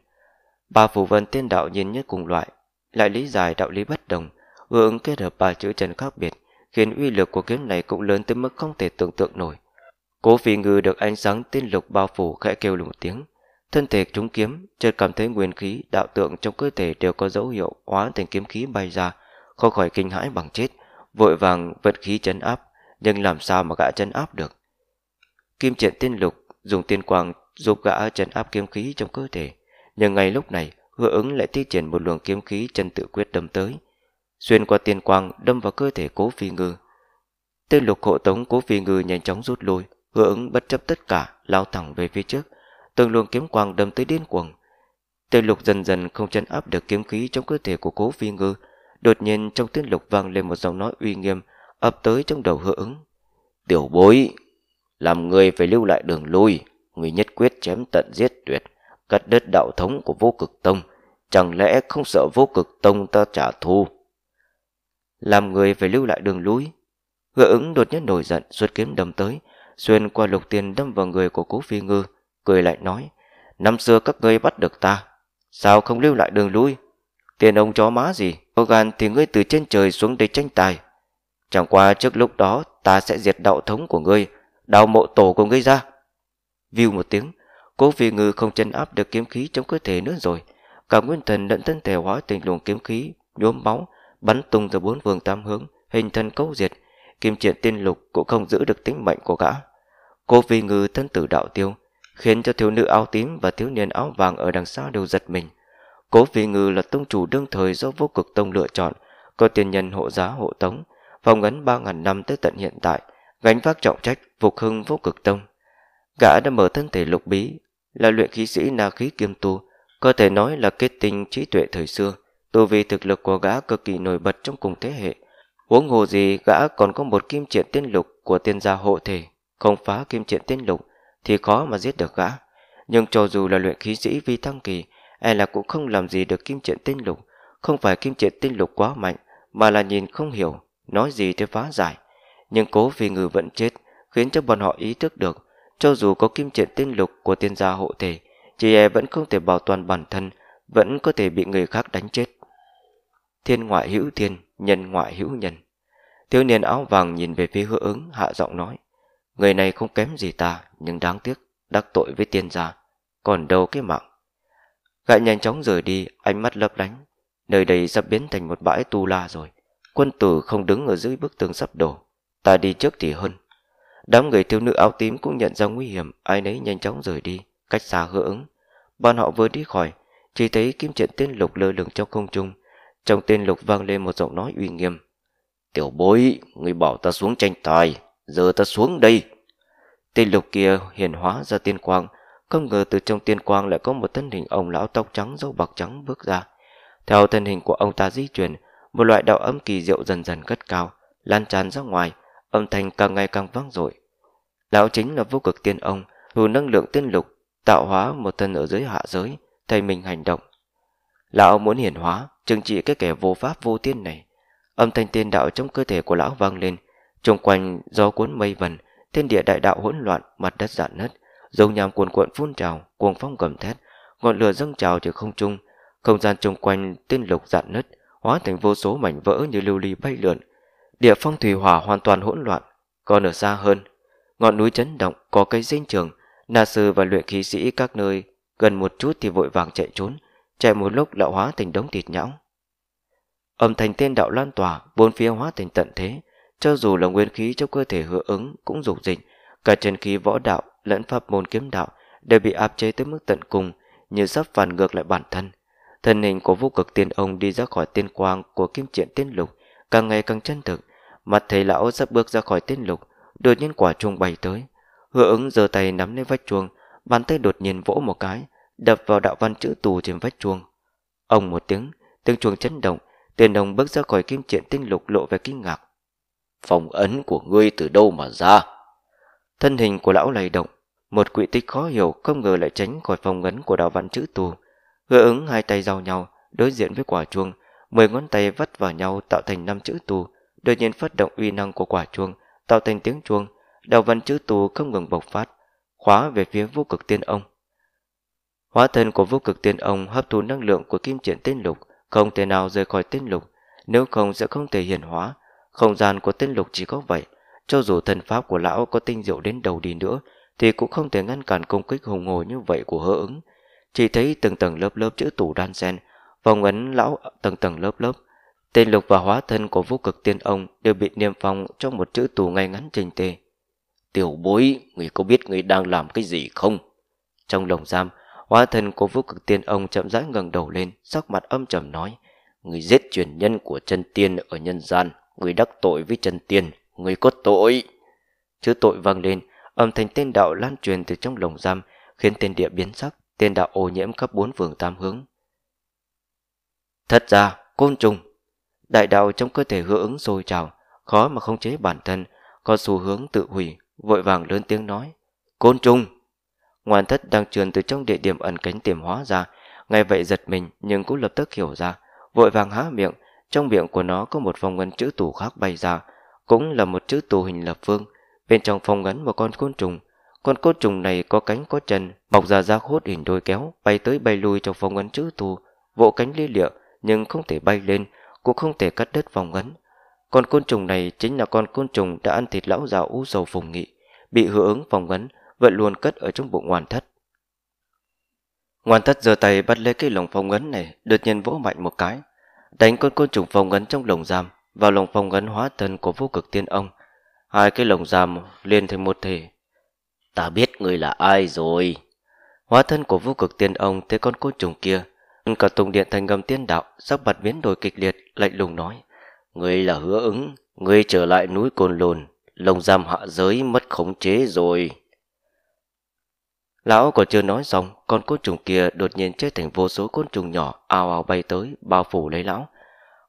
Ba phù vân tiên đạo nhìn nhất cùng loại, lại lý giải đạo lý bất đồng, vừa ứng kết hợp ba chữ chân khác biệt, khiến uy lực của kiếm này cũng lớn tới mức không thể tưởng tượng nổi. Cố phi ngư được ánh sáng tiên lục bao phủ khẽ kêu lùng tiếng. Thân thể trúng kiếm, chợt cảm thấy nguyên khí, đạo tượng trong cơ thể đều có dấu hiệu hóa thành kiếm khí bay ra, không khỏi kinh hãi bằng chết, vội vàng vật khí chấn áp, nhưng làm sao mà gã chấn áp được. Kim triển tiên lục dùng tiên quang giúp gã trấn áp kiếm khí trong cơ thể nhưng ngay lúc này hứa ứng lại thi triển một luồng kiếm khí chân tự quyết đâm tới xuyên qua tiên quang đâm vào cơ thể cố phi ngư tên lục hộ tống cố phi ngư nhanh chóng rút lui hứa ứng bất chấp tất cả lao thẳng về phía trước từng luồng kiếm quang đâm tới điên cuồng tên lục dần dần không chấn áp được kiếm khí trong cơ thể của cố phi ngư đột nhiên trong tên lục vang lên một giọng nói uy nghiêm ập tới trong đầu hứa ứng tiểu bối làm người phải lưu lại đường lui người nhất quyết chém tận giết tuyệt cắt đứt đạo thống của vô cực tông chẳng lẽ không sợ vô cực tông ta trả thù làm người phải lưu lại đường lối hứa ứng đột nhiên nổi giận xuất kiếm đâm tới xuyên qua lục tiền đâm vào người của cố phi ngư cười lại nói năm xưa các ngươi bắt được ta sao không lưu lại đường lui tiền ông chó má gì có gan thì ngươi từ trên trời xuống để tranh tài chẳng qua trước lúc đó ta sẽ diệt đạo thống của ngươi đào mộ tổ của ngươi ra view một tiếng, cố phi ngư không chân áp được kiếm khí trong cơ thể nữa rồi. Cả nguyên thần lẫn thân thể hóa thành luồng kiếm khí, nhuốm máu, bắn tung ra bốn vườn tám hướng, hình thân cấu diệt. Kim triện tiên lục cũng không giữ được tính mệnh của gã. Cô phi ngư thân tử đạo tiêu, khiến cho thiếu nữ áo tím và thiếu niên áo vàng ở đằng xa đều giật mình. Cố phi ngư là tông chủ đương thời do vô cực tông lựa chọn, có tiền nhân hộ giá hộ tống, phòng ấn ba ngàn năm tới tận hiện tại, gánh vác trọng trách phục hưng vô cực tông. Gã đã mở thân thể lục bí, là luyện khí sĩ na khí kiêm tu, có thể nói là kết tinh trí tuệ thời xưa, tu vì thực lực của gã cực kỳ nổi bật trong cùng thế hệ. Huống hồ gì gã còn có một kim triện tiên lục của tiên gia hộ thể, không phá kim triện tiên lục thì khó mà giết được gã. Nhưng cho dù là luyện khí sĩ vi thăng kỳ, e là cũng không làm gì được kim triện tiên lục, không phải kim triện tiên lục quá mạnh mà là nhìn không hiểu, nói gì thì phá giải. Nhưng cố vì người vẫn chết, khiến cho bọn họ ý thức được cho dù có kim truyện tinh lục của tiên gia hộ thể, chị e vẫn không thể bảo toàn bản thân, vẫn có thể bị người khác đánh chết. Thiên ngoại hữu thiên, nhân ngoại hữu nhân. Thiếu niên áo vàng nhìn về phía hứa ứng, hạ giọng nói. Người này không kém gì ta, nhưng đáng tiếc, đắc tội với tiên gia, còn đâu cái mạng. Gã nhanh chóng rời đi, ánh mắt lấp lánh. Nơi đây sắp biến thành một bãi tu la rồi. Quân tử không đứng ở dưới bức tường sắp đổ. Ta đi trước thì hơn. Đám người thiếu nữ áo tím cũng nhận ra nguy hiểm, ai nấy nhanh chóng rời đi, cách xa hứa ứng. Bọn họ vừa đi khỏi, chỉ thấy kim trận tiên lục lơ lửng trong không trung. Trong tiên lục vang lên một giọng nói uy nghiêm. Tiểu bối, người bảo ta xuống tranh tài, giờ ta xuống đây. Tiên lục kia hiển hóa ra tiên quang, không ngờ từ trong tiên quang lại có một thân hình ông lão tóc trắng râu bạc trắng bước ra. Theo thân hình của ông ta di chuyển, một loại đạo âm kỳ diệu dần dần cất cao, lan tràn ra ngoài, âm thanh càng ngày càng vang dội lão chính là vô cực tiên ông hù năng lượng tiên lục tạo hóa một thân ở dưới hạ giới thay mình hành động lão muốn hiển hóa trừng trị cái kẻ vô pháp vô tiên này âm thanh tiên đạo trong cơ thể của lão vang lên chung quanh gió cuốn mây vần thiên địa đại đạo hỗn loạn mặt đất dạn nứt dầu nhàm cuồn cuộn phun trào cuồng phong gầm thét ngọn lửa dâng trào từ không trung không gian chung quanh tiên lục dạn nứt hóa thành vô số mảnh vỡ như lưu ly bay lượn Địa phong thủy hỏa hoàn toàn hỗn loạn, còn ở xa hơn, ngọn núi chấn động có cây sinh trường, na sư và luyện khí sĩ các nơi, gần một chút thì vội vàng chạy trốn, chạy một lúc đã hóa thành đống thịt nhão. Âm thanh tiên đạo lan tỏa, bốn phía hóa thành tận thế, cho dù là nguyên khí trong cơ thể hứa ứng cũng dục dịch, cả chân khí võ đạo lẫn pháp môn kiếm đạo đều bị áp chế tới mức tận cùng, như sắp phản ngược lại bản thân. Thân hình của vũ cực tiên ông đi ra khỏi tiên quang của kim triện tiên lục, càng ngày càng chân thực, Mặt thấy lão sắp bước ra khỏi tên lục Đột nhiên quả chuông bay tới Hứa ứng giơ tay nắm lên vách chuông Bàn tay đột nhiên vỗ một cái Đập vào đạo văn chữ tù trên vách chuông Ông một tiếng Tiếng chuông chấn động Tiền đồng bước ra khỏi kim triện tinh lục lộ về kinh ngạc Phòng ấn của ngươi từ đâu mà ra Thân hình của lão lay động Một quỵ tích khó hiểu Không ngờ lại tránh khỏi phòng ấn của đạo văn chữ tù Hứa ứng hai tay giao nhau Đối diện với quả chuông Mười ngón tay vắt vào nhau tạo thành năm chữ tù đột nhiên phát động uy năng của quả chuông, tạo thành tiếng chuông, đạo văn chữ tù không ngừng bộc phát, khóa về phía vô cực tiên ông. Hóa thân của vô cực tiên ông hấp thu năng lượng của kim triển tên lục, không thể nào rời khỏi tên lục, nếu không sẽ không thể hiển hóa. Không gian của tên lục chỉ có vậy, cho dù thần pháp của lão có tinh diệu đến đầu đi nữa, thì cũng không thể ngăn cản công kích hùng hồ như vậy của hỡ ứng. Chỉ thấy từng tầng lớp lớp chữ tù đan sen, vòng ấn lão tầng tầng lớp lớp, Tên lục và hóa thân của vô cực tiên ông đều bị niêm phong trong một chữ tù ngay ngắn trình tề. Tiểu bối, người có biết người đang làm cái gì không? Trong lồng giam, hóa thân của vô cực tiên ông chậm rãi ngẩng đầu lên, sắc mặt âm trầm nói. Người giết truyền nhân của chân tiên ở nhân gian, người đắc tội với chân tiên, người có tội. Chữ tội vang lên, âm thanh tên đạo lan truyền từ trong lồng giam, khiến tên địa biến sắc, tên đạo ô nhiễm khắp bốn phường tam hướng. Thật ra, côn trùng Đại đạo trong cơ thể hứa ứng sôi trào, khó mà không chế bản thân, có xu hướng tự hủy, vội vàng lớn tiếng nói. Côn trùng! Ngoan thất đang trườn từ trong địa điểm ẩn cánh tiềm hóa ra, ngay vậy giật mình nhưng cũng lập tức hiểu ra, vội vàng há miệng, trong miệng của nó có một phong ngân chữ tù khác bay ra, cũng là một chữ tù hình lập phương, bên trong phong ngấn một con côn trùng. Con côn trùng này có cánh có chân, bọc ra da hốt hình đôi kéo, bay tới bay lui trong phong ngấn chữ tù, vỗ cánh lia lịa nhưng không thể bay lên, cũng không thể cắt đứt vòng ngấn. còn côn trùng này chính là con côn trùng đã ăn thịt lão già u sầu phùng nghị, bị hứa ứng vòng ngấn, vẫn luôn cất ở trong bụng ngoan thất. ngoan thất giơ tay bắt lấy cái lồng phòng ấn này, đột nhiên vỗ mạnh một cái, đánh con côn trùng phòng ấn trong lồng giam vào lồng phòng ấn hóa thân của vô cực tiên ông. Hai cái lồng giam liền thành một thể. Ta biết người là ai rồi. Hóa thân của vô cực tiên ông thấy con côn trùng kia Cả tùng điện thành ngầm tiên đạo, sắc mặt biến đổi kịch liệt, lạnh lùng nói. Ngươi là hứa ứng, ngươi trở lại núi cồn lồn, lồng giam hạ giới mất khống chế rồi. Lão còn chưa nói xong, con côn trùng kia đột nhiên chết thành vô số côn trùng nhỏ ào ào bay tới, bao phủ lấy lão.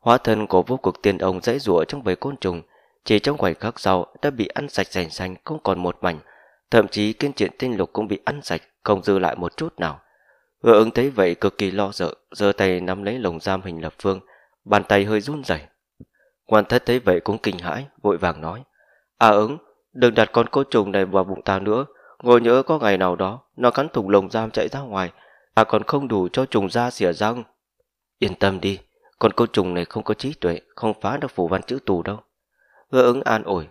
Hóa thân của vô cực tiên ông dãy rủa trong bầy côn trùng, chỉ trong khoảnh khắc sau đã bị ăn sạch sành xanh không còn một mảnh, thậm chí kiên triện tinh lục cũng bị ăn sạch, không dư lại một chút nào. Hứa ứng thấy vậy cực kỳ lo sợ, giơ tay nắm lấy lồng giam hình lập phương, bàn tay hơi run rẩy. Quan thất thấy vậy cũng kinh hãi, vội vàng nói. À ứng, đừng đặt con côn trùng này vào bụng ta nữa, ngồi nhớ có ngày nào đó, nó cắn thủng lồng giam chạy ra ngoài, ta còn không đủ cho trùng da xỉa răng. Yên tâm đi, con côn trùng này không có trí tuệ, không phá được phù văn chữ tù đâu. Hứa ứng an ủi.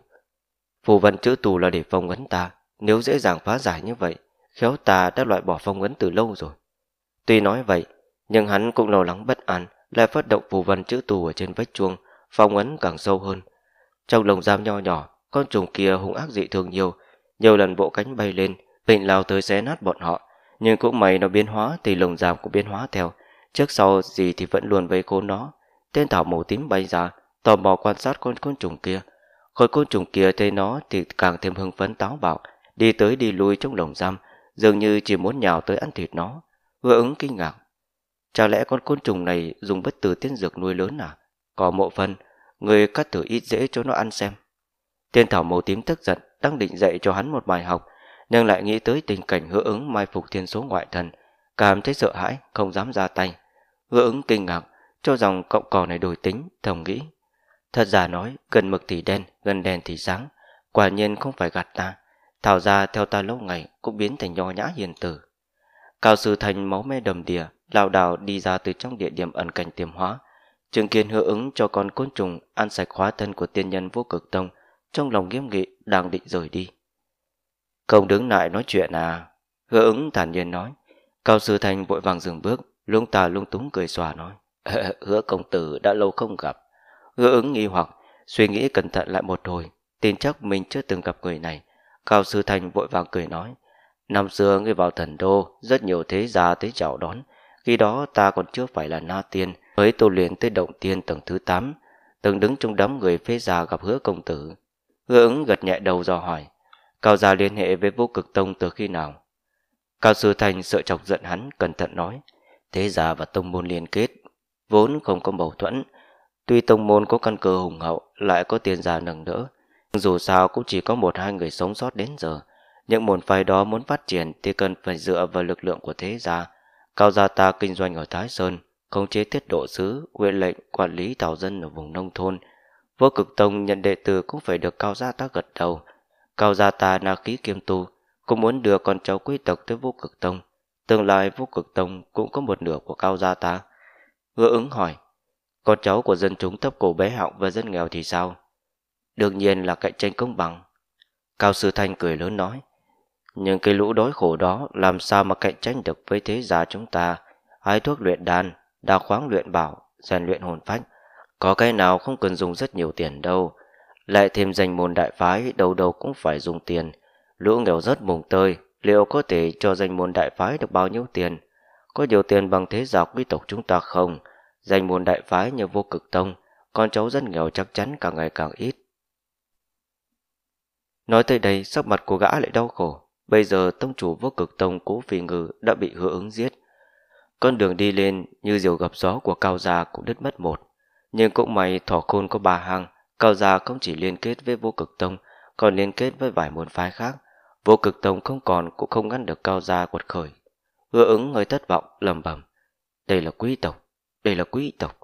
Phù văn chữ tù là để phong ấn ta, nếu dễ dàng phá giải như vậy, khéo ta đã loại bỏ phong ấn từ lâu rồi. Tuy nói vậy, nhưng hắn cũng lo lắng bất an, lại phát động phù văn chữ tù ở trên vách chuông, phong ấn càng sâu hơn. Trong lồng giam nho nhỏ, con trùng kia hung ác dị thường nhiều, nhiều lần bộ cánh bay lên, vịnh lao tới xé nát bọn họ. Nhưng cũng may nó biến hóa thì lồng giam cũng biến hóa theo, trước sau gì thì vẫn luôn vây cố nó. Tên thảo màu tím bay ra, tò mò quan sát con côn trùng kia. Khối côn trùng kia thấy nó thì càng thêm hưng phấn táo bạo, đi tới đi lui trong lồng giam, dường như chỉ muốn nhào tới ăn thịt nó. Hứa ứng kinh ngạc. Chả lẽ con côn trùng này dùng bất tử tiên dược nuôi lớn à? Có mộ phân, người cắt thử ít dễ cho nó ăn xem. Tiên thảo màu tím tức giận, đang định dạy cho hắn một bài học, nhưng lại nghĩ tới tình cảnh hứa ứng mai phục thiên số ngoại thần, cảm thấy sợ hãi, không dám ra tay. Hứa ứng kinh ngạc, cho rằng cọng cò này đổi tính, thầm nghĩ. Thật giả nói, gần mực thì đen, gần đèn thì sáng, quả nhiên không phải gạt ta. Thảo ra theo ta lâu ngày cũng biến thành nho nhã hiền tử. Cao sư thành máu me đầm đìa, lao đảo đi ra từ trong địa điểm ẩn cảnh tiềm hóa. Chứng kiến hứa ứng cho con côn trùng ăn sạch hóa thân của tiên nhân vô cực tông, trong lòng nghiêm nghị đang định rời đi. Không đứng lại nói chuyện à? Hứa ứng thản nhiên nói. Cao sư thành vội vàng dừng bước, lung tà lung túng cười xòa nói. hứa công tử đã lâu không gặp. Hứa ứng nghi hoặc, suy nghĩ cẩn thận lại một hồi, tin chắc mình chưa từng gặp người này. Cao sư thành vội vàng cười nói. Năm xưa người vào thần đô, rất nhiều thế gia tới chào đón. Khi đó ta còn chưa phải là na tiên, mới tu luyện tới động tiên tầng thứ 8, từng đứng trong đám người phế già gặp hứa công tử. Hứa ứng gật nhẹ đầu do hỏi, Cao gia liên hệ với vô cực tông từ khi nào? Cao sư thành sợ chọc giận hắn, cẩn thận nói, thế gia và tông môn liên kết, vốn không có mâu thuẫn. Tuy tông môn có căn cơ hùng hậu, lại có tiền già nâng đỡ, dù sao cũng chỉ có một hai người sống sót đến giờ, những môn phái đó muốn phát triển thì cần phải dựa vào lực lượng của thế gia. Cao gia ta kinh doanh ở Thái Sơn, khống chế tiết độ sứ, huyện lệnh, quản lý tào dân ở vùng nông thôn. Vô cực tông nhận đệ tử cũng phải được cao gia ta gật đầu. Cao gia ta là khí kiêm tu, cũng muốn đưa con cháu quý tộc tới vô cực tông. Tương lai vô cực tông cũng có một nửa của cao gia ta. Hứa ứng hỏi, con cháu của dân chúng thấp cổ bé họng và dân nghèo thì sao? Đương nhiên là cạnh tranh công bằng. Cao Sư Thanh cười lớn nói, nhưng cái lũ đói khổ đó làm sao mà cạnh tranh được với thế gia chúng ta, hái thuốc luyện đan, đào khoáng luyện bảo, rèn luyện hồn phách. Có cái nào không cần dùng rất nhiều tiền đâu, lại thêm danh môn đại phái đầu đầu cũng phải dùng tiền. Lũ nghèo rất mùng tơi, liệu có thể cho danh môn đại phái được bao nhiêu tiền? Có nhiều tiền bằng thế giáo quý tộc chúng ta không? Danh môn đại phái như vô cực tông, con cháu dân nghèo chắc chắn càng ngày càng ít. Nói tới đây, sắc mặt của gã lại đau khổ, Bây giờ tông chủ vô cực tông cố phi ngư đã bị hứa ứng giết. Con đường đi lên như diều gặp gió của cao gia cũng đứt mất một. Nhưng cũng may thỏ khôn có bà hàng, cao gia không chỉ liên kết với vô cực tông, còn liên kết với vài môn phái khác. Vô cực tông không còn cũng không ngăn được cao gia quật khởi. Hứa ứng người thất vọng, lầm bầm. Đây là quý tộc, đây là quý tộc.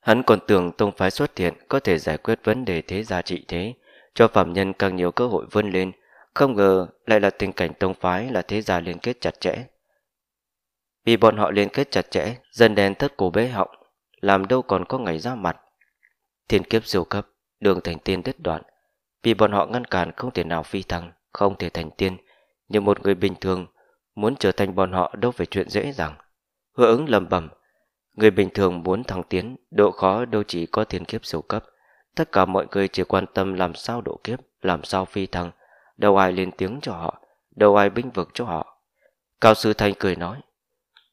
Hắn còn tưởng tông phái xuất hiện có thể giải quyết vấn đề thế gia trị thế, cho phạm nhân càng nhiều cơ hội vươn lên, không ngờ lại là tình cảnh tông phái là thế gia liên kết chặt chẽ. Vì bọn họ liên kết chặt chẽ, dần đen thất cổ bế họng, làm đâu còn có ngày ra mặt. Thiên kiếp siêu cấp, đường thành tiên đứt đoạn, vì bọn họ ngăn cản không thể nào phi thăng, không thể thành tiên, Nhưng một người bình thường muốn trở thành bọn họ đâu phải chuyện dễ dàng. Hứa ứng lầm bầm. người bình thường muốn thăng tiến, độ khó đâu chỉ có thiên kiếp siêu cấp. Tất cả mọi người chỉ quan tâm làm sao độ kiếp, làm sao phi thăng, đâu ai lên tiếng cho họ, đâu ai binh vực cho họ. Cao sư Thanh cười nói,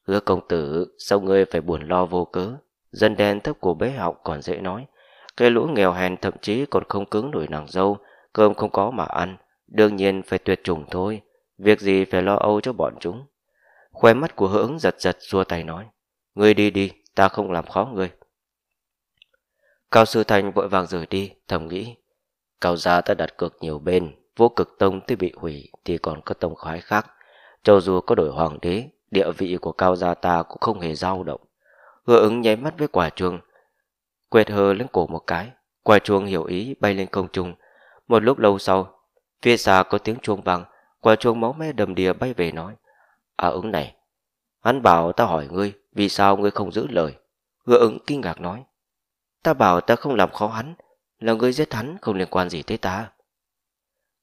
hứa công tử, sao ngươi phải buồn lo vô cớ, dân đen thấp của bế học còn dễ nói, cái lũ nghèo hèn thậm chí còn không cứng nổi nàng dâu, cơm không có mà ăn, đương nhiên phải tuyệt chủng thôi, việc gì phải lo âu cho bọn chúng. Khoe mắt của hưởng giật giật xua tay nói, ngươi đi đi, ta không làm khó ngươi. Cao Sư Thành vội vàng rời đi, thầm nghĩ. Cao gia ta đặt cược nhiều bên, vô cực tông tuy bị hủy thì còn các tông phái khác. Cho dù có đổi hoàng đế, địa vị của cao gia ta cũng không hề dao động. Hứa ứng nháy mắt với quả chuông, quẹt hờ lên cổ một cái. Quả chuông hiểu ý bay lên không trung. Một lúc lâu sau, phía xa có tiếng chuông vang, quả chuông máu me đầm đìa bay về nói. À ứng này, hắn bảo ta hỏi ngươi, vì sao ngươi không giữ lời? Hứa ứng kinh ngạc nói. Ta bảo ta không làm khó hắn, là ngươi giết hắn không liên quan gì tới ta.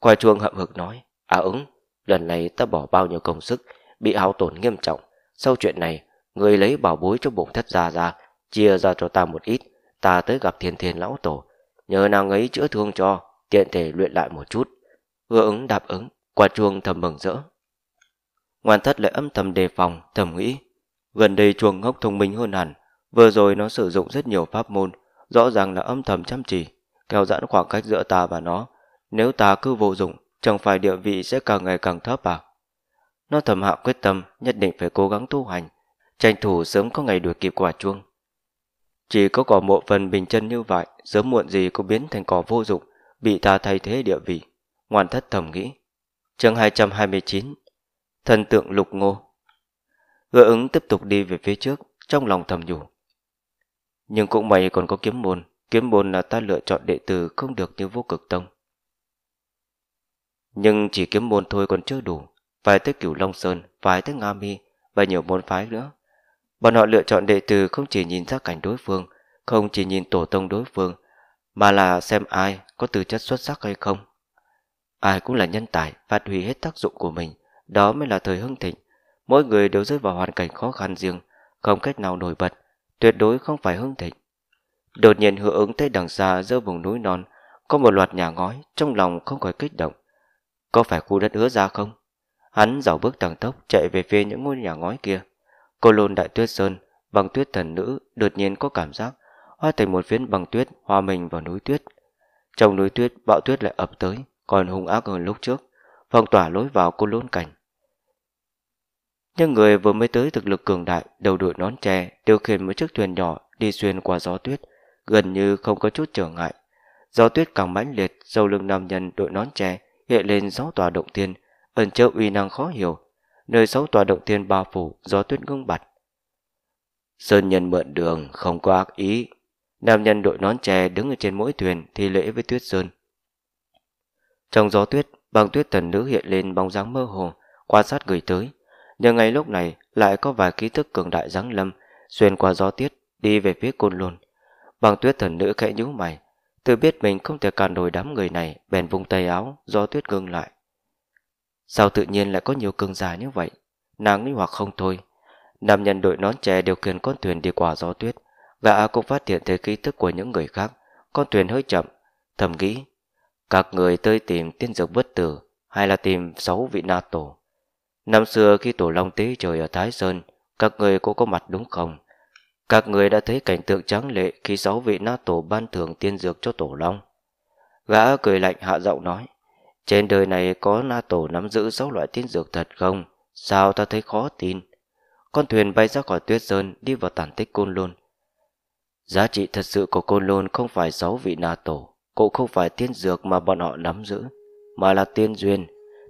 Khoai chuông hậm hực nói, à ứng, lần này ta bỏ bao nhiêu công sức, bị hao tổn nghiêm trọng. Sau chuyện này, người lấy bảo bối cho bổn thất ra ra, chia ra cho ta một ít, ta tới gặp thiên thiên lão tổ. Nhờ nàng ấy chữa thương cho, tiện thể luyện lại một chút. Hứa ứng đáp ứng, qua chuông thầm mừng rỡ. Ngoan thất lại âm thầm đề phòng, thầm nghĩ. Gần đây chuông ngốc thông minh hơn hẳn, vừa rồi nó sử dụng rất nhiều pháp môn, rõ ràng là âm thầm chăm chỉ, kéo giãn khoảng cách giữa ta và nó, nếu ta cứ vô dụng, chẳng phải địa vị sẽ càng ngày càng thấp à? Nó thầm hạ quyết tâm nhất định phải cố gắng tu hành, tranh thủ sớm có ngày đuổi kịp quả chuông. Chỉ có cỏ mộ phần bình chân như vậy, sớm muộn gì cũng biến thành cỏ vô dụng, bị ta thay thế địa vị. Ngoan thất thầm nghĩ. chương 229 Thần tượng lục ngô Gỡ ứng tiếp tục đi về phía trước, trong lòng thầm nhủ. Nhưng cũng mày còn có kiếm môn, kiếm môn là ta lựa chọn đệ tử không được như vô cực tông. Nhưng chỉ kiếm môn thôi còn chưa đủ Phải tới Cửu Long Sơn Phải tới Nga Mi Và nhiều môn phái nữa Bọn họ lựa chọn đệ tử không chỉ nhìn ra cảnh đối phương Không chỉ nhìn tổ tông đối phương Mà là xem ai có tư chất xuất sắc hay không Ai cũng là nhân tài Phát huy hết tác dụng của mình Đó mới là thời hưng thịnh Mỗi người đều rơi vào hoàn cảnh khó khăn riêng Không cách nào nổi bật Tuyệt đối không phải hưng thịnh Đột nhiên hưởng ứng tới đằng xa giữa vùng núi non Có một loạt nhà ngói Trong lòng không khỏi kích động có phải khu đất hứa ra không? Hắn dảo bước tăng tốc chạy về phía những ngôi nhà ngói kia. Cô lôn đại tuyết sơn, bằng tuyết thần nữ đột nhiên có cảm giác hóa thành một phiến bằng tuyết hòa mình vào núi tuyết. Trong núi tuyết bão tuyết lại ập tới, còn hung ác hơn lúc trước, phong tỏa lối vào cô lôn cảnh. Những người vừa mới tới thực lực cường đại, đầu đội nón tre, điều khiển một chiếc thuyền nhỏ đi xuyên qua gió tuyết, gần như không có chút trở ngại. Gió tuyết càng mãnh liệt, sau lưng nam nhân đội nón tre hiện lên sáu tòa động tiên, ẩn chứa uy năng khó hiểu, nơi sáu tòa động tiên bao phủ gió tuyết ngưng bặt. Sơn nhân mượn đường, không có ác ý. Nam nhân đội nón chè đứng ở trên mỗi thuyền thi lễ với tuyết sơn. Trong gió tuyết, băng tuyết thần nữ hiện lên bóng dáng mơ hồ, quan sát gửi tới. Nhưng ngay lúc này lại có vài ký thức cường đại giáng lâm, xuyên qua gió tuyết, đi về phía côn lôn. Băng tuyết thần nữ khẽ nhíu mày, Tôi biết mình không thể cản nổi đám người này, bèn vung tay áo, gió tuyết ngưng lại. Sao tự nhiên lại có nhiều cường giả như vậy? Nàng nghi hoặc không thôi. Nam nhân đội nón trẻ điều khiển con thuyền đi qua gió tuyết. Gã cũng phát hiện thấy khí tức của những người khác. Con thuyền hơi chậm. Thầm nghĩ, các người tới tìm tiên dược bất tử hay là tìm sáu vị na tổ. Năm xưa khi tổ long tế trời ở Thái Sơn, các người cũng có mặt đúng không? Các người đã thấy cảnh tượng tráng lệ khi sáu vị na tổ ban thưởng tiên dược cho tổ long. Gã cười lạnh hạ giọng nói, trên đời này có na tổ nắm giữ sáu loại tiên dược thật không? Sao ta thấy khó tin? Con thuyền bay ra khỏi tuyết sơn đi vào tàn tích côn lôn. Giá trị thật sự của côn lôn không phải sáu vị na tổ, cũng không phải tiên dược mà bọn họ nắm giữ, mà là tiên duyên,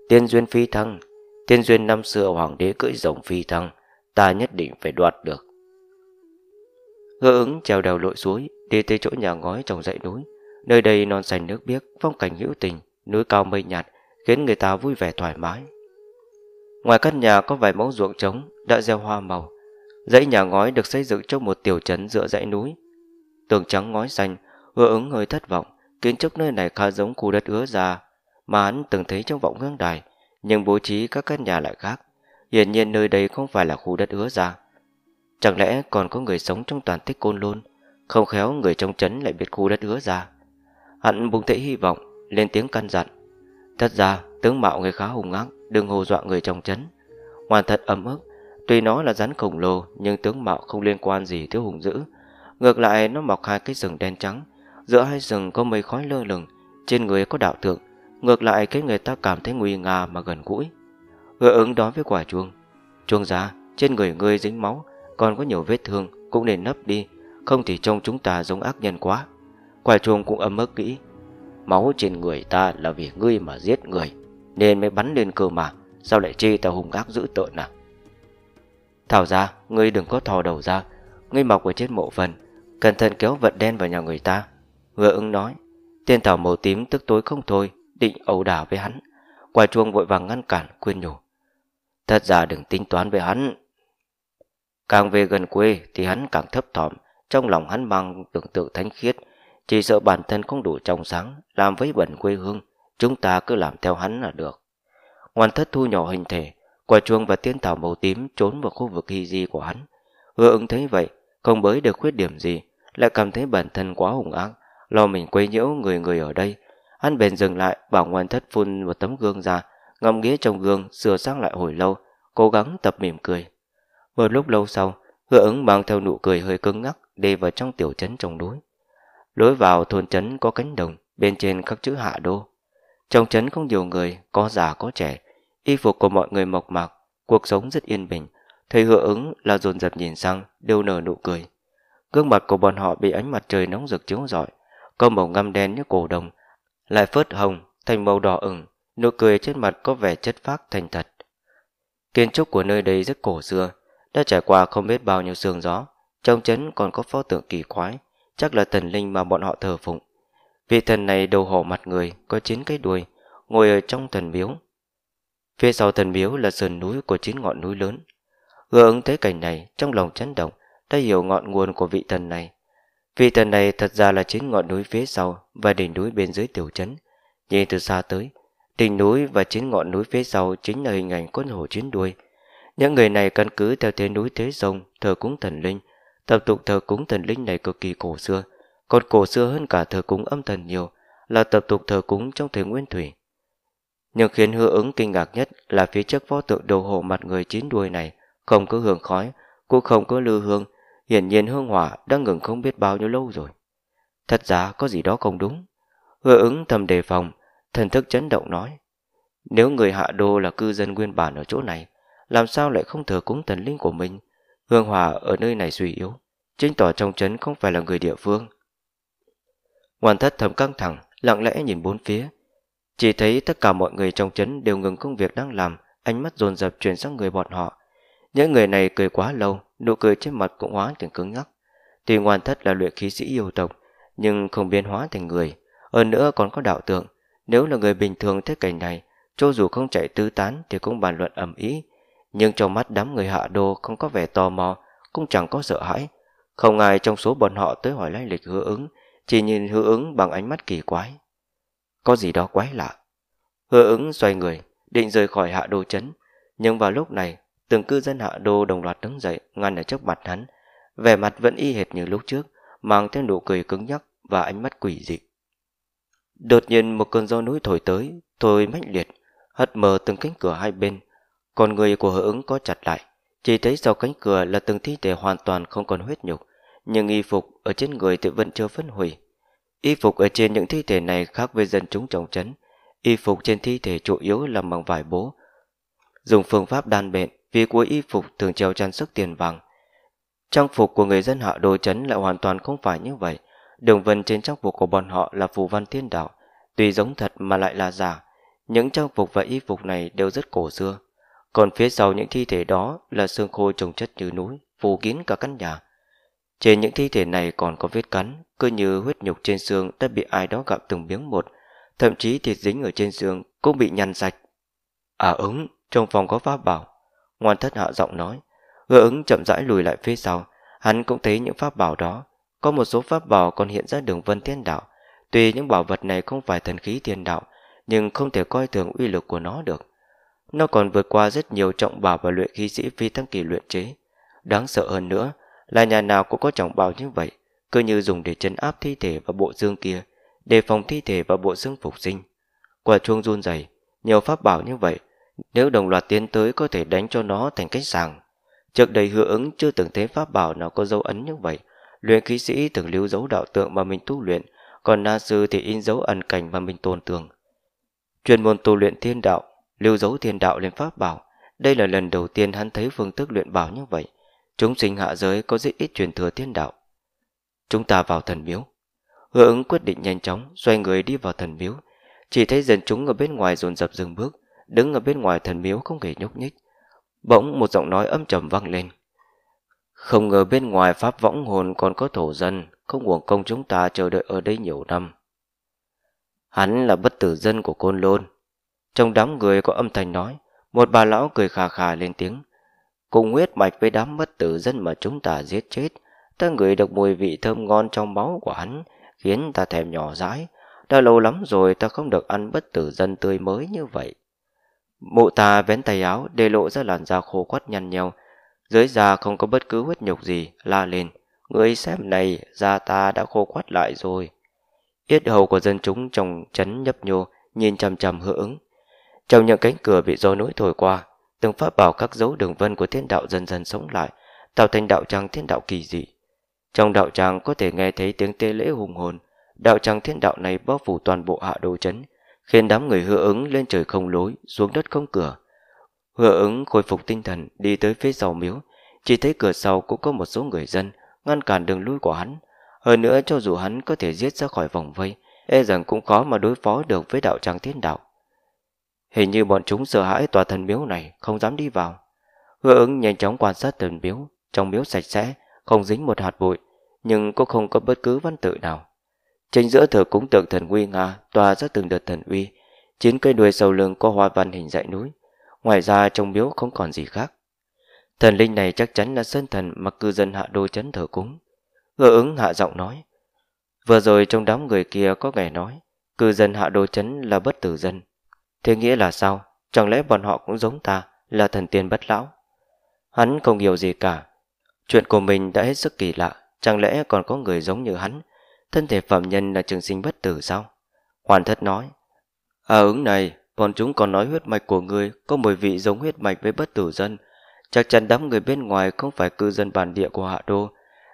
tiên duyên phi thăng. Tiên duyên năm xưa hoàng đế cưỡi rồng phi thăng, ta nhất định phải đoạt được. Hứa ứng trèo đầu lội suối Đi tới chỗ nhà ngói trồng dãy núi Nơi đây non xanh nước biếc Phong cảnh hữu tình Núi cao mây nhạt Khiến người ta vui vẻ thoải mái Ngoài căn nhà có vài mẫu ruộng trống Đã gieo hoa màu Dãy nhà ngói được xây dựng trong một tiểu trấn giữa dãy núi Tường trắng ngói xanh Hứa ứng hơi thất vọng Kiến trúc nơi này khá giống khu đất ứa già Mà hắn từng thấy trong vọng hương đài Nhưng bố trí các căn nhà lại khác Hiển nhiên nơi đây không phải là khu đất ứa già Chẳng lẽ còn có người sống trong toàn tích côn luôn Không khéo người trong chấn lại biết khu đất hứa ra Hắn bùng thể hy vọng Lên tiếng căn dặn Thật ra tướng mạo người khá hùng ác Đừng hồ dọa người trong chấn Hoàn thật ấm ức Tuy nó là rắn khổng lồ Nhưng tướng mạo không liên quan gì tới hùng dữ Ngược lại nó mọc hai cái rừng đen trắng Giữa hai rừng có mây khói lơ lửng Trên người có đạo tượng Ngược lại cái người ta cảm thấy nguy nga mà gần gũi Hứa ứng đón với quả chuông Chuông giá trên người ngươi dính máu còn có nhiều vết thương cũng nên nấp đi, không thì trông chúng ta giống ác nhân quá. Quài chuông cũng ấm ức kỹ. Máu trên người ta là vì ngươi mà giết người, nên mới bắn lên cơ mà, sao lại chê ta hung ác dữ tợn à? Thảo ra, ngươi đừng có thò đầu ra, ngươi mọc ở trên mộ phần, cẩn thận kéo vật đen vào nhà người ta. Ngựa ưng nói, tên thảo màu tím tức tối không thôi, định ẩu đả với hắn. Quài chuông vội vàng ngăn cản, khuyên nhủ. Thật ra đừng tính toán với hắn, Càng về gần quê thì hắn càng thấp thỏm, trong lòng hắn mang tưởng tượng thánh khiết, chỉ sợ bản thân không đủ trong sáng, làm với bẩn quê hương, chúng ta cứ làm theo hắn là được. Ngoan thất thu nhỏ hình thể, quả chuông và tiên thảo màu tím trốn vào khu vực hy di của hắn. Hứa ứng thấy vậy, không bới được khuyết điểm gì, lại cảm thấy bản thân quá hùng ác, lo mình quấy nhiễu người người ở đây. Hắn bèn dừng lại, bảo ngoan thất phun một tấm gương ra, ngâm nghía trong gương, sửa sang lại hồi lâu, cố gắng tập mỉm cười. Một lúc lâu sau, hứa ứng mang theo nụ cười hơi cứng ngắc đi vào trong tiểu trấn trong núi. Lối vào thôn trấn có cánh đồng, bên trên khắc chữ hạ đô. Trong trấn không nhiều người, có già có trẻ, y phục của mọi người mộc mạc, cuộc sống rất yên bình. Thầy hứa ứng là dồn dập nhìn sang, đều nở nụ cười. Gương mặt của bọn họ bị ánh mặt trời nóng rực chiếu rọi, có màu ngăm đen như cổ đồng, lại phớt hồng thành màu đỏ ửng, nụ cười trên mặt có vẻ chất phác thành thật. Kiến trúc của nơi đây rất cổ xưa, đã trải qua không biết bao nhiêu sương gió, trong chấn còn có pho tượng kỳ quái, chắc là thần linh mà bọn họ thờ phụng. Vị thần này đầu hổ mặt người, có chín cái đuôi, ngồi ở trong thần miếu. Phía sau thần miếu là sườn núi của chín ngọn núi lớn. Gơ ứng thế cảnh này, trong lòng chấn động, đã hiểu ngọn nguồn của vị thần này. Vị thần này thật ra là chín ngọn núi phía sau và đỉnh núi bên dưới tiểu trấn. Nhìn từ xa tới, đỉnh núi và chín ngọn núi phía sau chính là hình ảnh quân hổ chín đuôi, những người này căn cứ theo thế núi thế sông thờ cúng thần linh. Tập tục thờ cúng thần linh này cực kỳ cổ xưa, còn cổ xưa hơn cả thờ cúng âm thần nhiều, là tập tục thờ cúng trong thời nguyên thủy. Nhưng khiến hứa ứng kinh ngạc nhất là phía trước pho tượng đồ hộ mặt người chín đuôi này, không có hương khói, cũng không có lưu hương, hiển nhiên hương hỏa đã ngừng không biết bao nhiêu lâu rồi. Thật ra có gì đó không đúng. Hứa ứng thầm đề phòng, thần thức chấn động nói. Nếu người hạ đô là cư dân nguyên bản ở chỗ này, làm sao lại không thờ cúng thần linh của mình. Hương hòa ở nơi này suy yếu, chứng tỏ trong trấn không phải là người địa phương. Hoàn thất thầm căng thẳng, lặng lẽ nhìn bốn phía. Chỉ thấy tất cả mọi người trong trấn đều ngừng công việc đang làm, ánh mắt dồn dập chuyển sang người bọn họ. Những người này cười quá lâu, nụ cười trên mặt cũng hóa thành cứng ngắc. Tuy hoàn thất là luyện khí sĩ yêu tộc, nhưng không biến hóa thành người. Hơn nữa còn có đạo tượng, nếu là người bình thường thế cảnh này, cho dù không chạy tứ tán thì cũng bàn luận ầm ĩ, nhưng trong mắt đám người hạ đô không có vẻ tò mò, cũng chẳng có sợ hãi. Không ai trong số bọn họ tới hỏi lai lịch hứa ứng, chỉ nhìn hứa ứng bằng ánh mắt kỳ quái. Có gì đó quái lạ. Hứa ứng xoay người, định rời khỏi hạ đô chấn, nhưng vào lúc này, từng cư dân hạ đô đồng loạt đứng dậy, ngăn ở trước mặt hắn. Vẻ mặt vẫn y hệt như lúc trước, mang theo nụ cười cứng nhắc và ánh mắt quỷ dị. Đột nhiên một cơn gió núi thổi tới, thổi mãnh liệt, hất mờ từng cánh cửa hai bên, còn người của hở ứng có chặt lại, chỉ thấy sau cánh cửa là từng thi thể hoàn toàn không còn huyết nhục, nhưng y phục ở trên người thì vẫn chưa phân hủy. Y phục ở trên những thi thể này khác với dân chúng trọng trấn, y phục trên thi thể chủ yếu là bằng vải bố. Dùng phương pháp đan bệnh vì cuối y phục thường treo trang sức tiền vàng. Trang phục của người dân hạ đô trấn lại hoàn toàn không phải như vậy. Đường vân trên trang phục của bọn họ là phù văn thiên đạo, tuy giống thật mà lại là giả. Những trang phục và y phục này đều rất cổ xưa. Còn phía sau những thi thể đó là xương khô trồng chất như núi, phủ kín cả căn nhà. Trên những thi thể này còn có vết cắn, cứ như huyết nhục trên xương đã bị ai đó gặm từng miếng một, thậm chí thịt dính ở trên xương cũng bị nhăn sạch. À ứng, trong phòng có pháp bảo. Ngoan thất hạ giọng nói. Hứa ứng chậm rãi lùi lại phía sau, hắn cũng thấy những pháp bảo đó. Có một số pháp bảo còn hiện ra đường vân thiên đạo. Tuy những bảo vật này không phải thần khí thiên đạo, nhưng không thể coi thường uy lực của nó được. Nó còn vượt qua rất nhiều trọng bảo và luyện khí sĩ phi thăng kỳ luyện chế. Đáng sợ hơn nữa là nhà nào cũng có trọng bảo như vậy, cứ như dùng để chấn áp thi thể và bộ xương kia, đề phòng thi thể và bộ xương phục sinh. Quả chuông run rẩy, nhiều pháp bảo như vậy, nếu đồng loạt tiến tới có thể đánh cho nó thành cách sàng. Trước đây hứa ứng chưa từng thấy pháp bảo nào có dấu ấn như vậy, luyện khí sĩ từng lưu dấu đạo tượng mà mình tu luyện, còn na sư thì in dấu ẩn cảnh mà mình tồn tường. Chuyên môn tu luyện thiên đạo Lưu dấu thiên đạo lên pháp bảo Đây là lần đầu tiên hắn thấy phương thức luyện bảo như vậy Chúng sinh hạ giới có rất ít truyền thừa thiên đạo Chúng ta vào thần miếu Hứa ứng quyết định nhanh chóng Xoay người đi vào thần miếu Chỉ thấy dân chúng ở bên ngoài dồn dập dừng bước Đứng ở bên ngoài thần miếu không hề nhúc nhích Bỗng một giọng nói âm trầm vang lên Không ngờ bên ngoài pháp võng hồn còn có thổ dân Không uổng công chúng ta chờ đợi ở đây nhiều năm Hắn là bất tử dân của Côn Lôn trong đám người có âm thanh nói Một bà lão cười khà khà lên tiếng Cùng huyết mạch với đám mất tử dân mà chúng ta giết chết Ta ngửi được mùi vị thơm ngon trong máu của hắn Khiến ta thèm nhỏ dãi Đã lâu lắm rồi ta không được ăn bất tử dân tươi mới như vậy Mụ ta vén tay áo để lộ ra làn da khô quắt nhăn nheo Dưới da không có bất cứ huyết nhục gì La lên Người xem này da ta đã khô quắt lại rồi Yết hầu của dân chúng trong chấn nhấp nhô Nhìn chằm chằm hữu ứng trong những cánh cửa bị gió núi thổi qua, từng pháp bảo các dấu đường vân của thiên đạo dần dần sống lại, tạo thành đạo tràng thiên đạo kỳ dị. Trong đạo tràng có thể nghe thấy tiếng tê lễ hùng hồn, đạo tràng thiên đạo này bao phủ toàn bộ hạ đô chấn, khiến đám người hứa ứng lên trời không lối, xuống đất không cửa. Hứa ứng khôi phục tinh thần, đi tới phía sau miếu, chỉ thấy cửa sau cũng có một số người dân ngăn cản đường lui của hắn. Hơn nữa cho dù hắn có thể giết ra khỏi vòng vây, e rằng cũng khó mà đối phó được với đạo tràng thiên đạo. Hình như bọn chúng sợ hãi tòa thần miếu này Không dám đi vào Hứa ứng nhanh chóng quan sát thần miếu Trong miếu sạch sẽ, không dính một hạt bụi Nhưng cũng không có bất cứ văn tự nào Trên giữa thờ cúng tượng thần uy nga Tòa ra từng đợt thần uy Chín cây đuôi sầu lưng có hoa văn hình dãy núi Ngoài ra trong miếu không còn gì khác Thần linh này chắc chắn là sơn thần Mà cư dân hạ đô chấn thờ cúng Hứa ứng hạ giọng nói Vừa rồi trong đám người kia có nghe nói Cư dân hạ đô chấn là bất tử dân Thế nghĩa là sao? Chẳng lẽ bọn họ cũng giống ta là thần tiên bất lão? Hắn không hiểu gì cả. Chuyện của mình đã hết sức kỳ lạ. Chẳng lẽ còn có người giống như hắn? Thân thể phạm nhân là trường sinh bất tử sao? Hoàn thất nói. À ứng này, bọn chúng còn nói huyết mạch của ngươi có mùi vị giống huyết mạch với bất tử dân. Chắc chắn đám người bên ngoài không phải cư dân bản địa của hạ đô.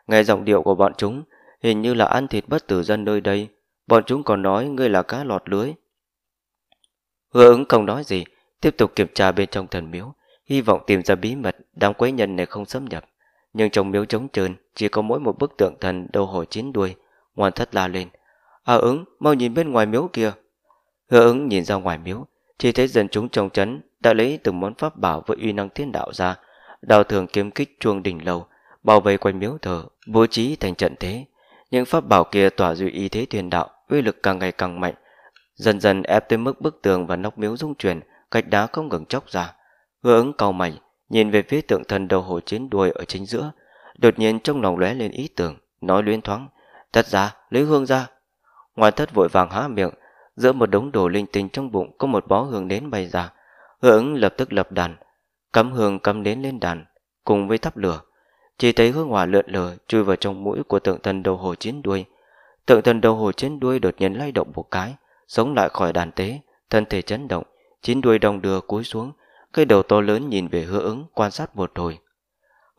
Nghe giọng điệu của bọn chúng, hình như là ăn thịt bất tử dân nơi đây. Bọn chúng còn nói ngươi là cá lọt lưới, Hứa ứng không nói gì, tiếp tục kiểm tra bên trong thần miếu, hy vọng tìm ra bí mật đám quấy nhân này không xâm nhập. Nhưng trong miếu trống trơn, chỉ có mỗi một bức tượng thần đầu hổ chín đuôi, ngoan thất la lên. À ứng, mau nhìn bên ngoài miếu kia Hứa ứng nhìn ra ngoài miếu, chỉ thấy dân chúng trong trấn đã lấy từng món pháp bảo với uy năng thiên đạo ra, đào thường kiếm kích chuông đỉnh lầu, bao vây quanh miếu thờ, bố trí thành trận thế. Những pháp bảo kia tỏa duy ý thế thiên đạo, uy lực càng ngày càng mạnh, Dần dần ép tới mức bức tường và nóc miếu rung chuyển, gạch đá không ngừng chóc ra. Hứa ứng cau mày, nhìn về phía tượng thần đầu hổ chiến đuôi ở chính giữa. Đột nhiên trong lòng lóe lên ý tưởng, nói luyến thoáng. Thất ra, lấy hương ra. Ngoài thất vội vàng há miệng, giữa một đống đồ linh tinh trong bụng có một bó hương nến bay ra. Hứa ứng lập tức lập đàn, cắm hương cắm nến lên đàn, cùng với thắp lửa. Chỉ thấy hương hỏa lượn lờ chui vào trong mũi của tượng thần đầu hổ chiến đuôi. Tượng thần đầu hổ chiến đuôi đột nhiên lay động một cái, Sống lại khỏi đàn tế Thân thể chấn động Chín đuôi đồng đưa cúi xuống Cây đầu to lớn nhìn về hứa ứng quan sát một hồi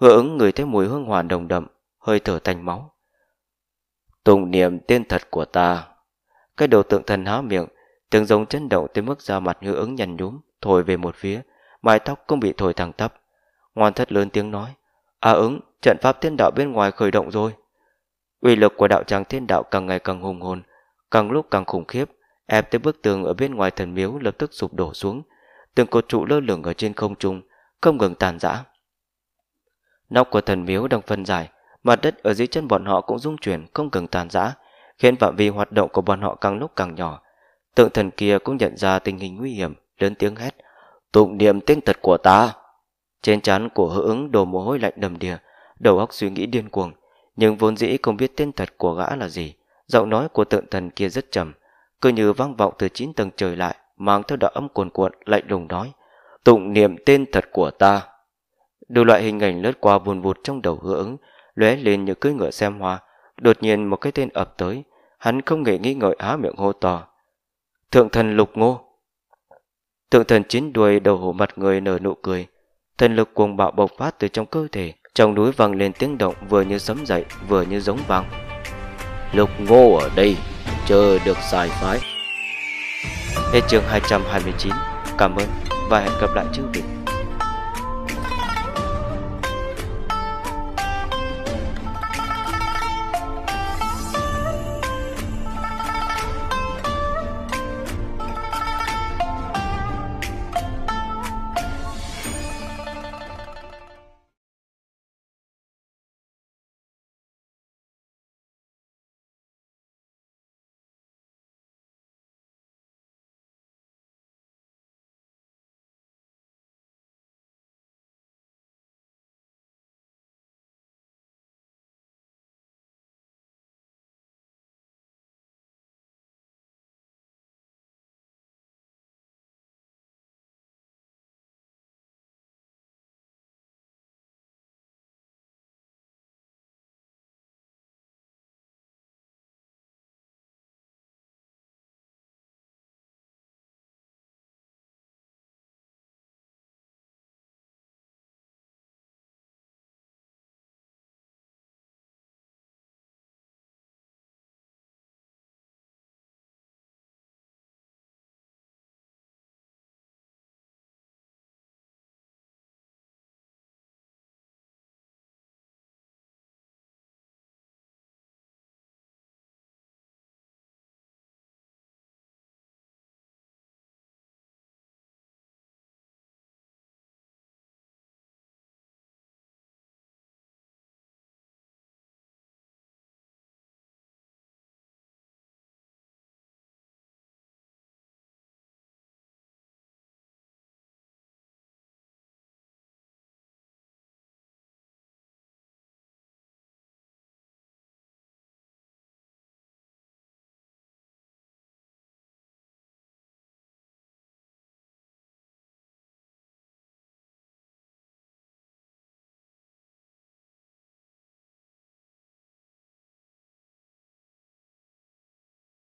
Hứa ứng người thấy mùi hương hoàn đồng đậm Hơi thở thành máu Tùng niệm tên thật của ta Cái đầu tượng thần há miệng Tiếng giống chấn động tới mức da mặt hứa ứng nhăn nhúm Thổi về một phía Mái tóc cũng bị thổi thẳng tắp Ngoan thất lớn tiếng nói a ứng, trận pháp thiên đạo bên ngoài khởi động rồi uy lực của đạo tràng thiên đạo càng ngày càng hùng hồn Càng lúc càng khủng khiếp ép tới bức tường ở bên ngoài thần miếu lập tức sụp đổ xuống từng cột trụ lơ lửng ở trên không trung không ngừng tàn rã nóc của thần miếu đang phân giải mặt đất ở dưới chân bọn họ cũng rung chuyển không ngừng tàn rã khiến phạm vi hoạt động của bọn họ càng lúc càng nhỏ tượng thần kia cũng nhận ra tình hình nguy hiểm lớn tiếng hét tụng niệm tên thật của ta trên trán của hữu ứng đổ mồ hôi lạnh đầm đìa đầu óc suy nghĩ điên cuồng nhưng vốn dĩ không biết tên thật của gã là gì giọng nói của tượng thần kia rất trầm cứ như vang vọng từ chín tầng trời lại, mang theo đạo âm cuồn cuộn lạnh lùng nói, tụng niệm tên thật của ta. Đủ loại hình ảnh lướt qua buồn vụt trong đầu hứa ứng, lóe lên như cưỡi ngựa xem hoa, đột nhiên một cái tên ập tới, hắn không hề nghĩ ngợi há miệng hô to. Thượng thần lục ngô Thượng thần chín đuôi đầu hổ mặt người nở nụ cười, thần lực cuồng bạo bộc phát từ trong cơ thể, trong núi vang lên tiếng động vừa như sấm dậy vừa như giống vang. Lục ngô ở đây! chờ được giải phái. Hết chương 229. Cảm ơn và hẹn gặp lại chương trình.